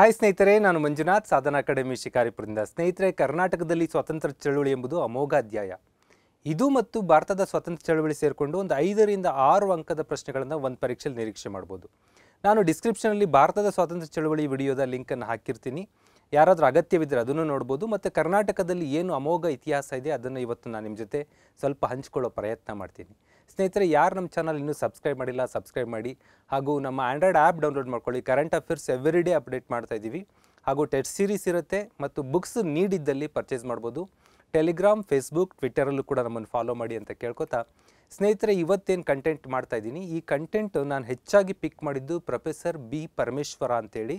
hi ಸ್ನೇಹಿತರೆ ನಾನು ಮಂಜುನಾಥ್ ಸಾಧನ ಅಕಾಡೆಮಿ ಶಿಕಾರಿಪುರದಿಂದ ಸ್ನೇಹಿತರೆ ಕರ್ನಾಟಕದಲ್ಲಿ ಸ್ವಾತಂತ್ರ್ಯ ಚಳುವಳಿ ಎಂಬುದು ಅಮೋಘ ಅಧ್ಯಾಯ ಇದು ಮತ್ತು ಭಾರತದ ಸ್ವಾತಂತ್ರ್ಯ ಚಳುವಳಿ ಸೇರಿಕೊಂಡು ಒಂದು ಐದರಿಂದ ಆರು ಅಂಕದ ಪ್ರಶ್ನೆಗಳನ್ನು ಒಂದು ಪರೀಕ್ಷೆಯಲ್ಲಿ ನಿರೀಕ್ಷೆ ಮಾಡ್ಬೋದು ನಾನು ಡಿಸ್ಕ್ರಿಪ್ಷನಲ್ಲಿ ಭಾರತದ ಸ್ವಾತಂತ್ರ್ಯ ಚಳುವಳಿ ವಿಡಿಯೋದ ಲಿಂಕನ್ನು ಹಾಕಿರ್ತೀನಿ ಯಾರಾದರೂ ಅಗತ್ಯವಿದ್ದರೆ ಅದನ್ನು ನೋಡ್ಬೋದು ಮತ್ತು ಕರ್ನಾಟಕದಲ್ಲಿ ಏನು ಅಮೋಘ ಇತಿಹಾಸ ಇದೆ ಅದನ್ನು ಇವತ್ತು ನಾನು ನಿಮ್ಮ ಜೊತೆ ಸ್ವಲ್ಪ ಹಂಚಿಕೊಳ್ಳೋ ಪ್ರಯತ್ನ ಮಾಡ್ತೀನಿ ಸ್ನೇಹಿತರೆ ಯಾರು ನಮ್ಮ ಚಾನಲ್ ಇನ್ನೂ ಸಬ್ಸ್ಕ್ರೈಬ್ ಮಾಡಿಲ್ಲ ಸಬ್ಸ್ಕ್ರೈಬ್ ಮಾಡಿ ಹಾಗೂ ನಮ್ಮ ಆ್ಯಂಡ್ರಾಯ್ಡ್ ಆ್ಯಪ್ ಡೌನ್ಲೋಡ್ ಮಾಡ್ಕೊಳ್ಳಿ current affairs every day update ಮಾಡ್ತಾ ಇದ್ದೀವಿ ಹಾಗೂ ಟೆಸ್ಟ್ ಸೀರೀಸ್ ಇರುತ್ತೆ ಮತ್ತು ಬುಕ್ಸ್ ನೀಡಿದ್ದಲ್ಲಿ ಪರ್ಚೇಸ್ ಮಾಡ್ಬೋದು ಟೆಲಿಗ್ರಾಮ್ ಫೇಸ್ಬುಕ್ ಟ್ವಿಟ್ಟರಲ್ಲೂ ಕೂಡ ನಮ್ಮನ್ನು ಫಾಲೋ ಮಾಡಿ ಅಂತ ಕೇಳ್ಕೊತಾ ಸ್ನೇಹಿತರೆ ಇವತ್ತೇನು ಕಂಟೆಂಟ್ ಮಾಡ್ತಾ ಇದ್ದೀನಿ ಈ ಕಂಟೆಂಟ್ ನಾನು ಹೆಚ್ಚಾಗಿ ಪಿಕ್ ಮಾಡಿದ್ದು ಪ್ರೊಫೆಸರ್ ಬಿ ಪರಮೇಶ್ವರ ಅಂತೇಳಿ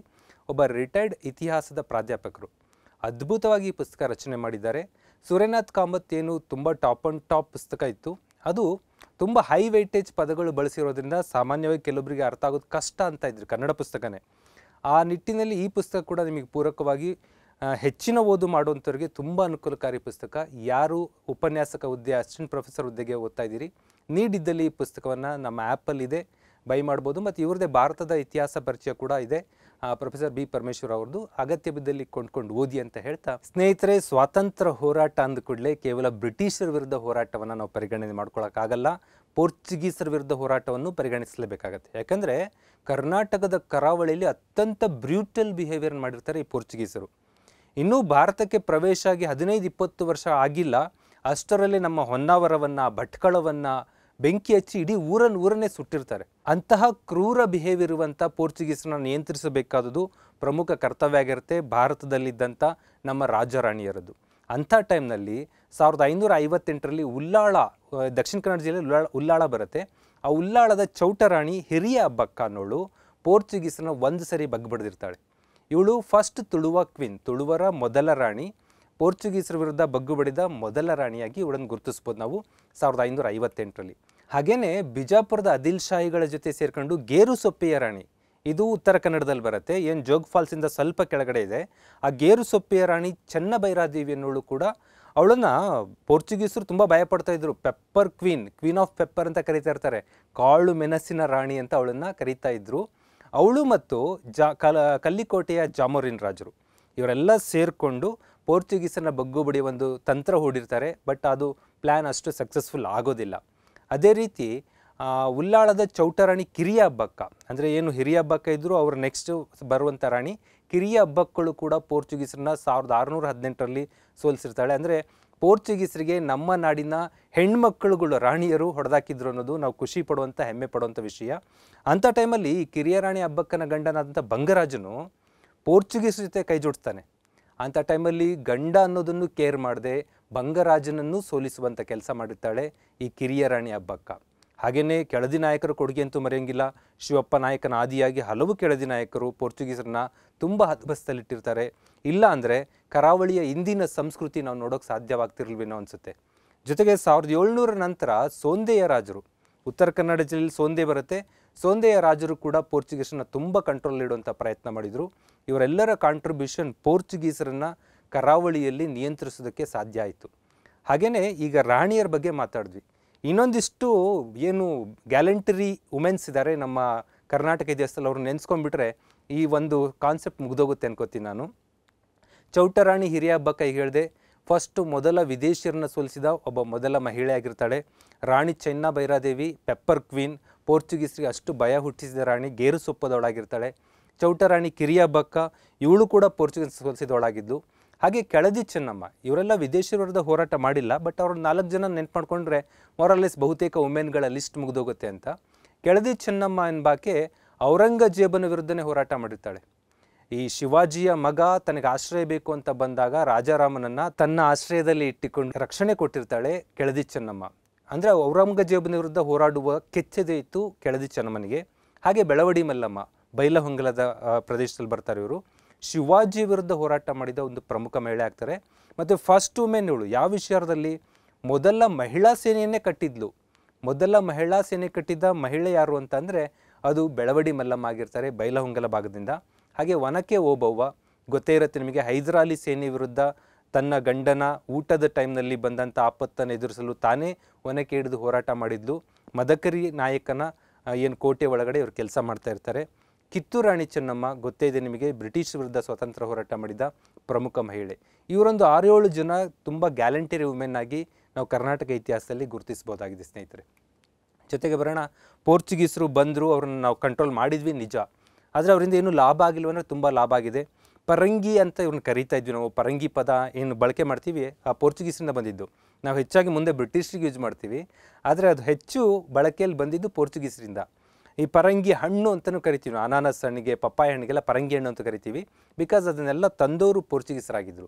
ಒಬ್ಬ ರಿಟೈರ್ಡ್ ಇತಿಹಾಸದ ಪ್ರಾಧ್ಯಾಪಕರು ಅದ್ಭುತವಾಗಿ ಪುಸ್ತಕ ರಚನೆ ಮಾಡಿದ್ದಾರೆ ಸೂರ್ಯನಾಥ್ ಕಾಮತ್ ಏನು ತುಂಬ ಟಾಪ್ ಆ್ಯಂಡ್ ಟಾಪ್ ಪುಸ್ತಕ ಇತ್ತು ಅದು ತುಂಬ ಹೈ ವೈಟೇಜ್ ಪದಗಳು ಬಳಸಿರೋದ್ರಿಂದ ಸಾಮಾನ್ಯವಾಗಿ ಕೆಲವೊಬ್ಬರಿಗೆ ಅರ್ಥ ಆಗೋದು ಕಷ್ಟ ಅಂತ ಇದ್ರು ಕನ್ನಡ ಪುಸ್ತಕನೇ ಆ ನಿಟ್ಟಿನಲ್ಲಿ ಈ ಪುಸ್ತಕ ಕೂಡ ನಿಮಗೆ ಪೂರಕವಾಗಿ ಹೆಚ್ಚಿನ ಓದು ಮಾಡುವಂಥವ್ರಿಗೆ ತುಂಬ ಅನುಕೂಲಕಾರಿ ಪುಸ್ತಕ ಯಾರು ಉಪನ್ಯಾಸಕ ಹುದ್ದೆ ಅಸಿಸ್ಟೆಂಟ್ ಪ್ರೊಫೆಸರ್ ಹುದ್ದೆಗೆ ಓದ್ತಾ ಇದ್ದೀರಿ ನೀಡಿದ್ದಲ್ಲಿ ಈ ಪುಸ್ತಕವನ್ನು ನಮ್ಮ ಆ್ಯಪಲ್ಲಿದೆ ಬೈ ಮಾಡ್ಬೋದು ಮತ್ತು ಇವ್ರದೇ ಭಾರತದ ಇತಿಹಾಸ ಪರಿಚಯ ಕೂಡ ಇದೆ ಪ್ರೊಫೆಸರ್ ಬಿ ಪರಮೇಶ್ವರ್ ಅವ್ರದ್ದು ಅಗತ್ಯ ಬಿದ್ದಲ್ಲಿ ಕೊಂಡ್ಕೊಂಡು ಓದಿ ಅಂತ ಹೇಳ್ತಾ ಸ್ನೇಹಿತರೆ ಸ್ವಾತಂತ್ರ್ಯ ಹೋರಾಟ ಅಂದ ಕೂಡಲೇ ಕೇವಲ ಬ್ರಿಟಿಷರ ವಿರುದ್ಧ ಹೋರಾಟವನ್ನು ನಾವು ಪರಿಗಣನೆ ಮಾಡ್ಕೊಳ್ಳೋಕ್ಕಾಗಲ್ಲ ಪೋರ್ಚುಗೀಸರ ವಿರುದ್ಧ ಹೋರಾಟವನ್ನು ಪರಿಗಣಿಸಲೇಬೇಕಾಗತ್ತೆ ಯಾಕಂದರೆ ಕರ್ನಾಟಕದ ಕರಾವಳಿಯಲ್ಲಿ ಅತ್ಯಂತ ಬ್ರ್ಯೂಟಲ್ ಬಿಹೇವಿಯರ್ ಮಾಡಿರ್ತಾರೆ ಈ ಪೋರ್ಚುಗೀಸರು ಇನ್ನೂ ಭಾರತಕ್ಕೆ ಪ್ರವೇಶ ಆಗಿ ಹದಿನೈದು ಇಪ್ಪತ್ತು ವರ್ಷ ಆಗಿಲ್ಲ ಅಷ್ಟರಲ್ಲಿ ನಮ್ಮ ಹೊನ್ನಾವರವನ್ನು ಭಟ್ಕಳವನ್ನು ಬೆಂಕಿ ಹಚ್ಚಿ ಇಡೀ ಊರನ್ನು ಊರನ್ನೇ ಸುಟ್ಟಿರ್ತಾರೆ ಅಂತಹ ಕ್ರೂರ ಬಿಹೇವಿಯರ್ ಇರುವಂಥ ಪೋರ್ಚುಗೀಸ್ನ ನಿಯಂತ್ರಿಸಬೇಕಾದದು ಪ್ರಮುಖ ಕರ್ತವ್ಯ ಆಗಿರುತ್ತೆ ಭಾರತದಲ್ಲಿದ್ದಂಥ ನಮ್ಮ ರಾಜರಾಣಿಯರದು ಅಂಥ ಟೈಮ್ನಲ್ಲಿ ಸಾವಿರದ ಐನೂರ ಐವತ್ತೆಂಟರಲ್ಲಿ ಉಲ್ಲಾಳ ದಕ್ಷಿಣ ಕನ್ನಡ ಜಿಲ್ಲೆಯಲ್ಲಿ ಉಲ್ಲಾಳ ಉಲ್ಲಾಳ ಬರುತ್ತೆ ಆ ಉಲ್ಲಾಳದ ಚೌಟರಾಣಿ ಹಿರಿಯ ಹಬ್ಬಕ್ಕ ಅನ್ನೋಳು ಪೋರ್ಚುಗೀಸನ್ನ ಒಂದು ಸರಿ ಬಗ್ಬಿಡ್ದಿರ್ತಾಳೆ ಇವಳು ಫಸ್ಟ್ ತುಳುವ ಕ್ವಿನ್ ತುಳುವರ ಮೊದಲ ರಾಣಿ ಪೋರ್ಚುಗೀಸರ ವಿರುದ್ಧ ಬಗ್ಗುಬಡಿದ ಮೊದಲ ರಾಣಿಯಾಗಿ ಇವಳನ್ನು ಗುರುತಿಸ್ಬೋದು ನಾವು ಸಾವಿರದ ಐನೂರ ಐವತ್ತೆಂಟರಲ್ಲಿ ಹಾಗೆಯೇ ಬಿಜಾಪುರದ ಅದಿಲ್ ಶಾಹಿಗಳ ಜೊತೆ ಸೇರಿಕೊಂಡು ಗೇರು ರಾಣಿ ಇದು ಉತ್ತರ ಕನ್ನಡದಲ್ಲಿ ಬರುತ್ತೆ ಏನು ಜೋಗ್ ಫಾಲ್ಸಿಂದ ಸ್ವಲ್ಪ ಕೆಳಗಡೆ ಇದೆ ಆ ಗೇರು ಸೊಪ್ಪಿಯ ರಾಣಿ ಬೈರಾದೇವಿ ಅನ್ನೋಳು ಕೂಡ ಅವಳನ್ನು ಪೋರ್ಚುಗೀಸರು ತುಂಬ ಭಯಪಡ್ತಾ ಇದ್ರು pepper queen queen of pepper ಅಂತ ಕರೀತಾ ಇರ್ತಾರೆ ಕಾಳು ಮೆಣಸಿನ ರಾಣಿ ಅಂತ ಅವಳನ್ನು ಕರೀತಾ ಇದ್ರು ಅವಳು ಮತ್ತು ಜಾ ಕಲ್ಲಿಕೋಟೆಯ ಜಾಮೋರಿನ್ ರಾಜರು ಇವರೆಲ್ಲ ಸೇರಿಕೊಂಡು ಪೋರ್ಚುಗೀಸನ್ನ ಬಗ್ಗುಬಡಿ ಒಂದು ತಂತ್ರ ಹೂಡಿರ್ತಾರೆ ಬಟ್ ಅದು ಪ್ಲ್ಯಾನ್ ಅಷ್ಟು ಸಕ್ಸಸ್ಫುಲ್ ಆಗೋದಿಲ್ಲ ಅದೇ ರೀತಿ ಉಲ್ಲಾಳದ ಚೌಟರಾಣಿ ಕಿರಿಯ ಹಬ್ಬಕ್ಕ ಅಂದರೆ ಏನು ಹಿರಿಯ ಹಬ್ಬಕ್ಕ ಇದ್ದರೂ ಅವರು ನೆಕ್ಸ್ಟು ಬರುವಂಥ ರಾಣಿ ಕಿರಿಯ ಹಬ್ಬಕ್ಕಳು ಕೂಡ ಪೋರ್ಚುಗೀಸ್ರನ್ನ ಸಾವಿರದ ಆರುನೂರ ಹದಿನೆಂಟರಲ್ಲಿ ಸೋಲಿಸಿರ್ತಾಳೆ ಅಂದರೆ ಪೋರ್ಚುಗೀಸರಿಗೆ ನಮ್ಮ ನಾಡಿನ ಹೆಣ್ಮಕ್ಳುಗಳು ರಾಣಿಯರು ಹೊಡೆದಾಕಿದ್ರು ಅನ್ನೋದು ನಾವು ಖುಷಿ ಪಡುವಂಥ ಹೆಮ್ಮೆ ಪಡುವಂಥ ವಿಷಯ ಅಂಥ ಟೈಮಲ್ಲಿ ಕಿರಿಯ ರಾಣಿ ಹಬ್ಬಕ್ಕನ ಗಂಡನಾದಂಥ ಬಂಗರಾಜನು ಪೋರ್ಚುಗೀಸ್ ಜೊತೆ ಕೈ ಜೋಡಿಸ್ತಾನೆ ಅಂಥ ಟೈಮಲ್ಲಿ ಗಂಡ ಅನ್ನೋದನ್ನು ಕೇರ್ ಮಾಡದೆ ಬಂಗರಾಜನನ್ನು ಸೋಲಿಸುವಂಥ ಕೆಲಸ ಮಾಡುತ್ತಾಳೆ ಈ ಕಿರಿಯ ರಾಣಿ ಹಬ್ಬಕ್ಕ ಹಾಗೆಯೇ ಕೆಳದಿ ನಾಯಕರ ಕೊಡುಗೆ ಅಂತೂ ಮರೆಯಂಗಿಲ್ಲ ಶಿವಪ್ಪ ನಾಯಕನ ಆದಿಯಾಗಿ ಹಲವು ಕೆಳದಿ ನಾಯಕರು ಪೋರ್ಚುಗೀಸರನ್ನ ತುಂಬ ಹದಬಸ್ತಲ್ಲಿಟ್ಟಿರ್ತಾರೆ ಇಲ್ಲ ಅಂದರೆ ಕರಾವಳಿಯ ಇಂದಿನ ಸಂಸ್ಕೃತಿ ನಾವು ನೋಡೋಕ್ಕೆ ಸಾಧ್ಯವಾಗ್ತಿರ್ಲ್ವೇನೋ ಅನಿಸುತ್ತೆ ಜೊತೆಗೆ ಸಾವಿರದ ಏಳ್ನೂರ ನಂತರ ಸೋಂದೆಯ ರಾಜರು ಉತ್ತರ ಕನ್ನಡ ಜಿಲ್ಲೆಯಲ್ಲಿ ಸೋಂದೆ ಬರುತ್ತೆ ಸೋಂದೆಯ ರಾಜರು ಕೂಡ ಪೋರ್ಚುಗೀಸನ್ನ ತುಂಬ ಕಂಟ್ರೋಲ್ ಇಡುವಂಥ ಪ್ರಯತ್ನ ಮಾಡಿದರು ಇವರೆಲ್ಲರ ಕಾಂಟ್ರಿಬ್ಯೂಷನ್ ಪೋರ್ಚುಗೀಸರನ್ನು ಕರಾವಳಿಯಲ್ಲಿ ನಿಯಂತ್ರಿಸೋದಕ್ಕೆ ಸಾಧ್ಯ ಆಯಿತು ಹಾಗೆಯೇ ಈಗ ರಾಣಿಯರ ಬಗ್ಗೆ ಮಾತಾಡಿದ್ವಿ ಇನ್ನೊಂದಿಷ್ಟು ಏನು ಗ್ಯಾಲೆಂಟರಿ ವುಮೆನ್ಸ್ ಇದ್ದಾರೆ ನಮ್ಮ ಕರ್ನಾಟಕ ಇತಿಹಾಸದಲ್ಲಿ ಅವ್ರನ್ನ ನೆನೆಸ್ಕೊಂಡ್ಬಿಟ್ರೆ ಈ ಒಂದು ಕಾನ್ಸೆಪ್ಟ್ ಮುಗಿದೋಗುತ್ತೆ ಅನ್ಕೋತೀನಿ ನಾನು ಚೌಟರಾಣಿ ಹಿರಿಯ ಹಬ್ಬ ಕೈ ಹೇಳಿದೆ ಫಸ್ಟು ಮೊದಲ ವಿದೇಶಿಯರನ್ನ ಸೋಲಿಸಿದ ಒಬ್ಬ ಮೊದಲ ಮಹಿಳೆ ಆಗಿರ್ತಾಳೆ ರಾಣಿ ಚೆನ್ನ ಭೈರಾದೇವಿ ಪೆಪ್ಪರ್ ಕ್ವೀನ್ ಪೋರ್ಚುಗೀಸ್ರಿಗೆ ಅಷ್ಟು ಭಯ ಹುಟ್ಟಿಸಿದ ರಾಣಿ ಗೇರು ಸೊಪ್ಪದೊಳಾಗಿರ್ತಾಳೆ ಚೌಟರಾಣಿ ಕಿರಿಯ ಬಕ್ಕ ಇವಳು ಕೂಡ ಪೋರ್ಚುಗೀಸ್ ಸೋಲಿಸಿದವಳಾಗಿದ್ದು ಹಾಗೆ ಕೆಳದಿ ಚೆನ್ನಮ್ಮ ಇವರೆಲ್ಲ ವಿದೇಶಿ ವಿರುದ್ಧ ಹೋರಾಟ ಮಾಡಿಲ್ಲ ಬಟ್ ಅವ್ರ ನಾಲ್ಕು ಜನ ನೆನ್ಪು ಮಾಡ್ಕೊಂಡ್ರೆ ಮೊರಲೆಸ್ ಬಹುತೇಕ ವುಮೆನ್ಗಳ ಲಿಸ್ಟ್ ಮುಗಿದೋಗುತ್ತೆ ಅಂತ ಕೆಳದಿ ಚೆನ್ನಮ್ಮ ಎಂಬಾಕೆ ಔರಂಗಜೇಬನ ವಿರುದ್ಧನೇ ಹೋರಾಟ ಮಾಡಿರ್ತಾಳೆ ಈ ಶಿವಾಜಿಯ ಮಗ ತನಗೆ ಆಶ್ರಯ ಬೇಕು ಅಂತ ಬಂದಾಗ ರಾಜಾರಾಮನನ್ನ ತನ್ನ ಆಶ್ರಯದಲ್ಲಿ ಇಟ್ಟುಕೊಂಡು ರಕ್ಷಣೆ ಕೊಟ್ಟಿರ್ತಾಳೆ ಕೆಳದಿ ಚೆನ್ನಮ್ಮ ಅಂದರೆ ಔರಂಗಜೇಬನ ವಿರುದ್ಧ ಹೋರಾಡುವ ಕೆಚ್ಚದೆ ಇತ್ತು ಕೆಳದಿ ಚೆನ್ನಮ್ಮನಿಗೆ ಹಾಗೆ ಬೆಳವಡಿ ಮಲ್ಲಮ್ಮ ಬೈಲಹೊಂಗಲದ ಪ್ರದೇಶದಲ್ಲಿ ಬರ್ತಾರೆ ಇವರು ಶಿವಾಜಿ ವಿರುದ್ಧ ಹೋರಾಟ ಮಾಡಿದ ಒಂದು ಪ್ರಮುಖ ಮಹಿಳೆ ಆಗ್ತಾರೆ ಮತ್ತು ಫಸ್ಟ್ ವುಮೆನ್ ಇವಳು ಯಾವ ವಿಚಾರದಲ್ಲಿ ಮೊದಲ ಮಹಿಳಾ ಸೇನೆಯನ್ನೇ ಕಟ್ಟಿದ್ಲು ಮೊದಲ ಮಹಿಳಾ ಸೇನೆ ಕಟ್ಟಿದ್ದ ಮಹಿಳೆ ಯಾರು ಅಂತ ಅಂದರೆ ಅದು ಬೆಳವಡಿ ಮಲ್ಲಮ್ಮ ಆಗಿರ್ತಾರೆ ಬೈಲಹೊಂಗಲ ಭಾಗದಿಂದ ಹಾಗೆ ಒನಕೆ ಓಬವ್ವ ಗೊತ್ತೇ ಇರುತ್ತೆ ನಿಮಗೆ ಹೈದರಾಲಿ ಸೇನೆ ವಿರುದ್ಧ ತನ್ನ ಗಂಡನ ಊಟದ ಟೈಮ್ನಲ್ಲಿ ಬಂದಂಥ ಆಪತ್ತನ್ನು ಎದುರಿಸಲು ತಾನೇ ಒನಕೆ ಹಿಡಿದು ಹೋರಾಟ ಮಾಡಿದ್ಲು ಮದಕರಿ ನಾಯಕನ ಏನು ಕೋಟೆ ಒಳಗಡೆ ಇವರು ಕೆಲಸ ಮಾಡ್ತಾ ಇರ್ತಾರೆ ಕಿತ್ತೂರಾಣಿ ಚೆನ್ನಮ್ಮ ಗೊತ್ತೇ ಇದೆ ನಿಮಗೆ ಬ್ರಿಟಿಷ್ ವಿರುದ್ಧ ಸ್ವಾತಂತ್ರ್ಯ ಹೋರಾಟ ಮಾಡಿದ ಪ್ರಮುಖ ಮಹಿಳೆ ಇವರೊಂದು ಆರೇಳು ಜನ ತುಂಬ ಗ್ಯಾಲಂಟರಿ ವುಮೆನ್ ಆಗಿ ನಾವು ಕರ್ನಾಟಕ ಇತಿಹಾಸದಲ್ಲಿ ಗುರುತಿಸಬಹುದಾಗಿದೆ ಸ್ನೇಹಿತರೆ ಜೊತೆಗೆ ಬರೋಣ ಪೋರ್ಚುಗೀಸರು ಬಂದರು ಅವ್ರನ್ನ ನಾವು ಕಂಟ್ರೋಲ್ ಮಾಡಿದ್ವಿ ನಿಜ ಆದರೆ ಅವರಿಂದ ಏನು ಲಾಭ ಆಗಿಲ್ವ ತುಂಬ ಲಾಭ ಆಗಿದೆ ಪರಂಗಿ ಅಂತ ಇವ್ನ ಕರಿತಾ ಇದ್ವಿ ನಾವು ಪರಂಗಿ ಪದ ಏನು ಬಳಕೆ ಮಾಡ್ತೀವಿ ಆ ಪೋರ್ಚುಗೀಸಿಂದ ಬಂದಿದ್ದು ನಾವು ಹೆಚ್ಚಾಗಿ ಮುಂದೆ ಬ್ರಿಟಿಷ್ರಿಗೆ ಯೂಸ್ ಮಾಡ್ತೀವಿ ಆದರೆ ಅದು ಹೆಚ್ಚು ಬಳಕೆಯಲ್ಲಿ ಬಂದಿದ್ದು ಪೋರ್ಚುಗೀಸರಿಂದ ಈ ಪರಂಗಿ ಹಣ್ಣು ಅಂತಲೂ ಕರಿತೀವಿ ಅನಾನಸ್ ಹಣ್ಣಿಗೆ ಪಪ್ಪಾಯಿ ಹಣ್ಣಿಗೆಲ್ಲ ಪರಂಗಿ ಹಣ್ಣು ಅಂತ ಕರಿತೀವಿ ಬಿಕಾಸ್ ಅದನ್ನೆಲ್ಲ ತಂದೋರು ಪೋರ್ಚುಗೀಸರಾಗಿದ್ದರು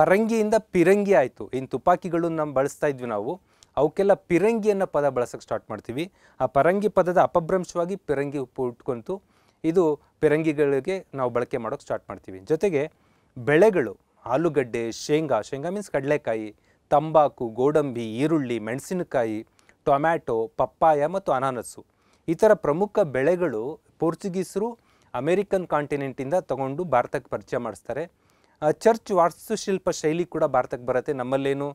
ಪರಂಗಿಯಿಂದ ಪಿರಂಗಿ ಆಯಿತು ಇನ್ನು ತುಪಾಕಿಗಳು ನಮ್ಮ ಬಳಸ್ತಾ ಇದ್ವಿ ನಾವು ಅವಕ್ಕೆಲ್ಲ ಪಿರಂಗಿ ಅನ್ನೋ ಪದ ಬಳಸೋಕ್ಕೆ ಸ್ಟಾರ್ಟ್ ಮಾಡ್ತೀವಿ ಆ ಪರಂಗಿ ಪದದ ಅಪಭ್ರಂಶವಾಗಿ ಪಿರಂಗಿ ಉಟ್ಕೊಂತು ಇದು ಪಿರಂಗಿಗಳಿಗೆ ನಾವು ಬಳಕೆ ಮಾಡೋಕ್ಕೆ ಸ್ಟಾರ್ಟ್ ಮಾಡ್ತೀವಿ ಜೊತೆಗೆ ಬೆಳೆಗಳು ಆಲೂಗಡ್ಡೆ ಶೇಂಗಾ ಶೇಂಗಾ ಮೀನ್ಸ್ ಕಡಲೆಕಾಯಿ ತಂಬಾಕು ಗೋಡಂಬಿ ಈರುಳ್ಳಿ ಮೆಣಸಿನಕಾಯಿ ಟೊಮ್ಯಾಟೊ ಪಪ್ಪಾಯ ಮತ್ತು ಅನಾನಸ್ಸು ಥರ ಪ್ರಮುಖ ಬೆಳೆಗಳು ಪೋರ್ಚುಗೀಸರು ಅಮೇರಿಕನ್ ಕಾಂಟಿನೆಂಟಿಂದ ತಗೊಂಡು ಭಾರತಕ್ಕೆ ಪರಿಚಯ ಮಾಡಿಸ್ತಾರೆ ಚರ್ಚ್ ವಾಸ್ತುಶಿಲ್ಪ ಶೈಲಿ ಕೂಡ ಭಾರತಕ್ಕೆ ಬರುತ್ತೆ ನಮ್ಮಲ್ಲೇನು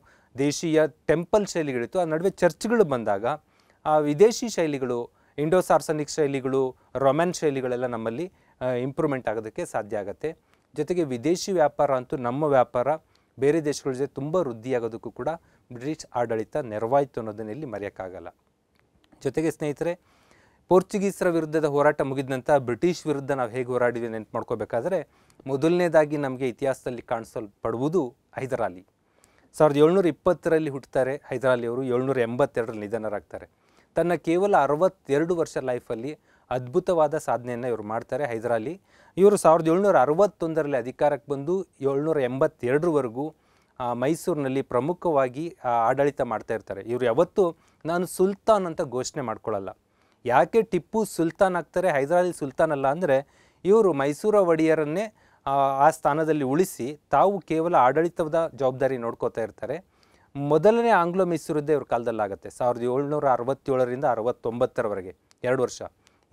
ದೇಶೀಯ ಟೆಂಪಲ್ ಶೈಲಿಗಳಿತ್ತು ಆ ನಡುವೆ ಚರ್ಚ್ಗಳು ಬಂದಾಗ ಆ ವಿದೇಶಿ ಶೈಲಿಗಳು ಇಂಡೋ ಸಾರ್ಸನಿಕ್ ಶೈಲಿಗಳು ರೊಮ್ಯಾನ್ ಶೈಲಿಗಳೆಲ್ಲ ನಮ್ಮಲ್ಲಿ ಇಂಪ್ರೂವ್ಮೆಂಟ್ ಆಗೋದಕ್ಕೆ ಸಾಧ್ಯ ಆಗುತ್ತೆ ಜೊತೆಗೆ ವಿದೇಶಿ ವ್ಯಾಪಾರ ಅಂತೂ ನಮ್ಮ ವ್ಯಾಪಾರ ಬೇರೆ ದೇಶಗಳ ಜೊತೆ ತುಂಬ ವೃದ್ಧಿಯಾಗೋದಕ್ಕೂ ಕೂಡ ಬ್ರಿಟಿಷ್ ಆಡಳಿತ ನೆರವಾಯಿತು ಅನ್ನೋದನ್ನ ಇಲ್ಲಿ ಮರೆಯೋಕ್ಕಾಗಲ್ಲ ಜೊತೆಗೆ ಸ್ನೇಹಿತರೆ ಪೋರ್ಚುಗೀಸರ ವಿರುದ್ಧದ ಹೋರಾಟ ಮುಗಿದ ನಂತರ ಬ್ರಿಟಿಷ್ ವಿರುದ್ಧ ನಾವು ಹೇಗೆ ಹೋರಾಡಿದ್ವಿ ನೆನ್ಪು ಮಾಡ್ಕೋಬೇಕಾದ್ರೆ ಮೊದಲನೇದಾಗಿ ನಮಗೆ ಇತಿಹಾಸದಲ್ಲಿ ಕಾಣಿಸಲ್ಪಡುವುದು ಹೈದರಾಲಿ ಸಾವಿರದ ಏಳ್ನೂರ ಇಪ್ಪತ್ತರಲ್ಲಿ ಹುಟ್ಟುತ್ತಾರೆ ಹೈದರಾಲಿ ಅವರು ಏಳ್ನೂರ ಎಂಬತ್ತೆರಡರಲ್ಲಿ ನಿಧನರಾಗ್ತಾರೆ ತನ್ನ ಕೇವಲ ಅರವತ್ತೆರಡು ವರ್ಷ ಲೈಫಲ್ಲಿ ಅದ್ಭುತವಾದ ಸಾಧನೆಯನ್ನು ಇವರು ಮಾಡ್ತಾರೆ ಹೈದರಾಲಿ ಇವರು ಸಾವಿರದ ಏಳ್ನೂರ ಅರವತ್ತೊಂದರಲ್ಲಿ ಅಧಿಕಾರಕ್ಕೆ ಬಂದು ಏಳ್ನೂರ ಎಂಬತ್ತೆರಡರವರೆಗೂ ಮೈಸೂರಿನಲ್ಲಿ ಪ್ರಮುಖವಾಗಿ ಆಡಳಿತ ಮಾಡ್ತಾ ಇರ್ತಾರೆ ಇವರು ಯಾವತ್ತೂ ನಾನು ಸುಲ್ತಾನ್ ಅಂತ ಘೋಷಣೆ ಮಾಡ್ಕೊಳ್ಳಲ್ಲ ಯಾಕೆ ಟಿಪ್ಪು ಸುಲ್ತಾನ್ ಆಗ್ತಾರೆ ಹೈದರಾಲಿ ಸುಲ್ತಾನ್ ಅಲ್ಲ ಅಂದರೆ ಇವರು ಮೈಸೂರ ಒಡೆಯರನ್ನೇ ಆ ಸ್ಥಾನದಲ್ಲಿ ಉಳಿಸಿ ತಾವು ಕೇವಲ ಆಡಳಿತದ ಜವಾಬ್ದಾರಿ ನೋಡ್ಕೋತಾ ಇರ್ತಾರೆ ಮೊದಲನೇ ಆಂಗ್ಲೋ ಮೈಸೂರದ್ದೇ ಇವ್ರ ಕಾಲದಲ್ಲಾಗುತ್ತೆ ಸಾವಿರದ ಏಳ್ನೂರ ಅರವತ್ತೇಳರಿಂದ ಅರವತ್ತೊಂಬತ್ತರವರೆಗೆ ಎರಡು ವರ್ಷ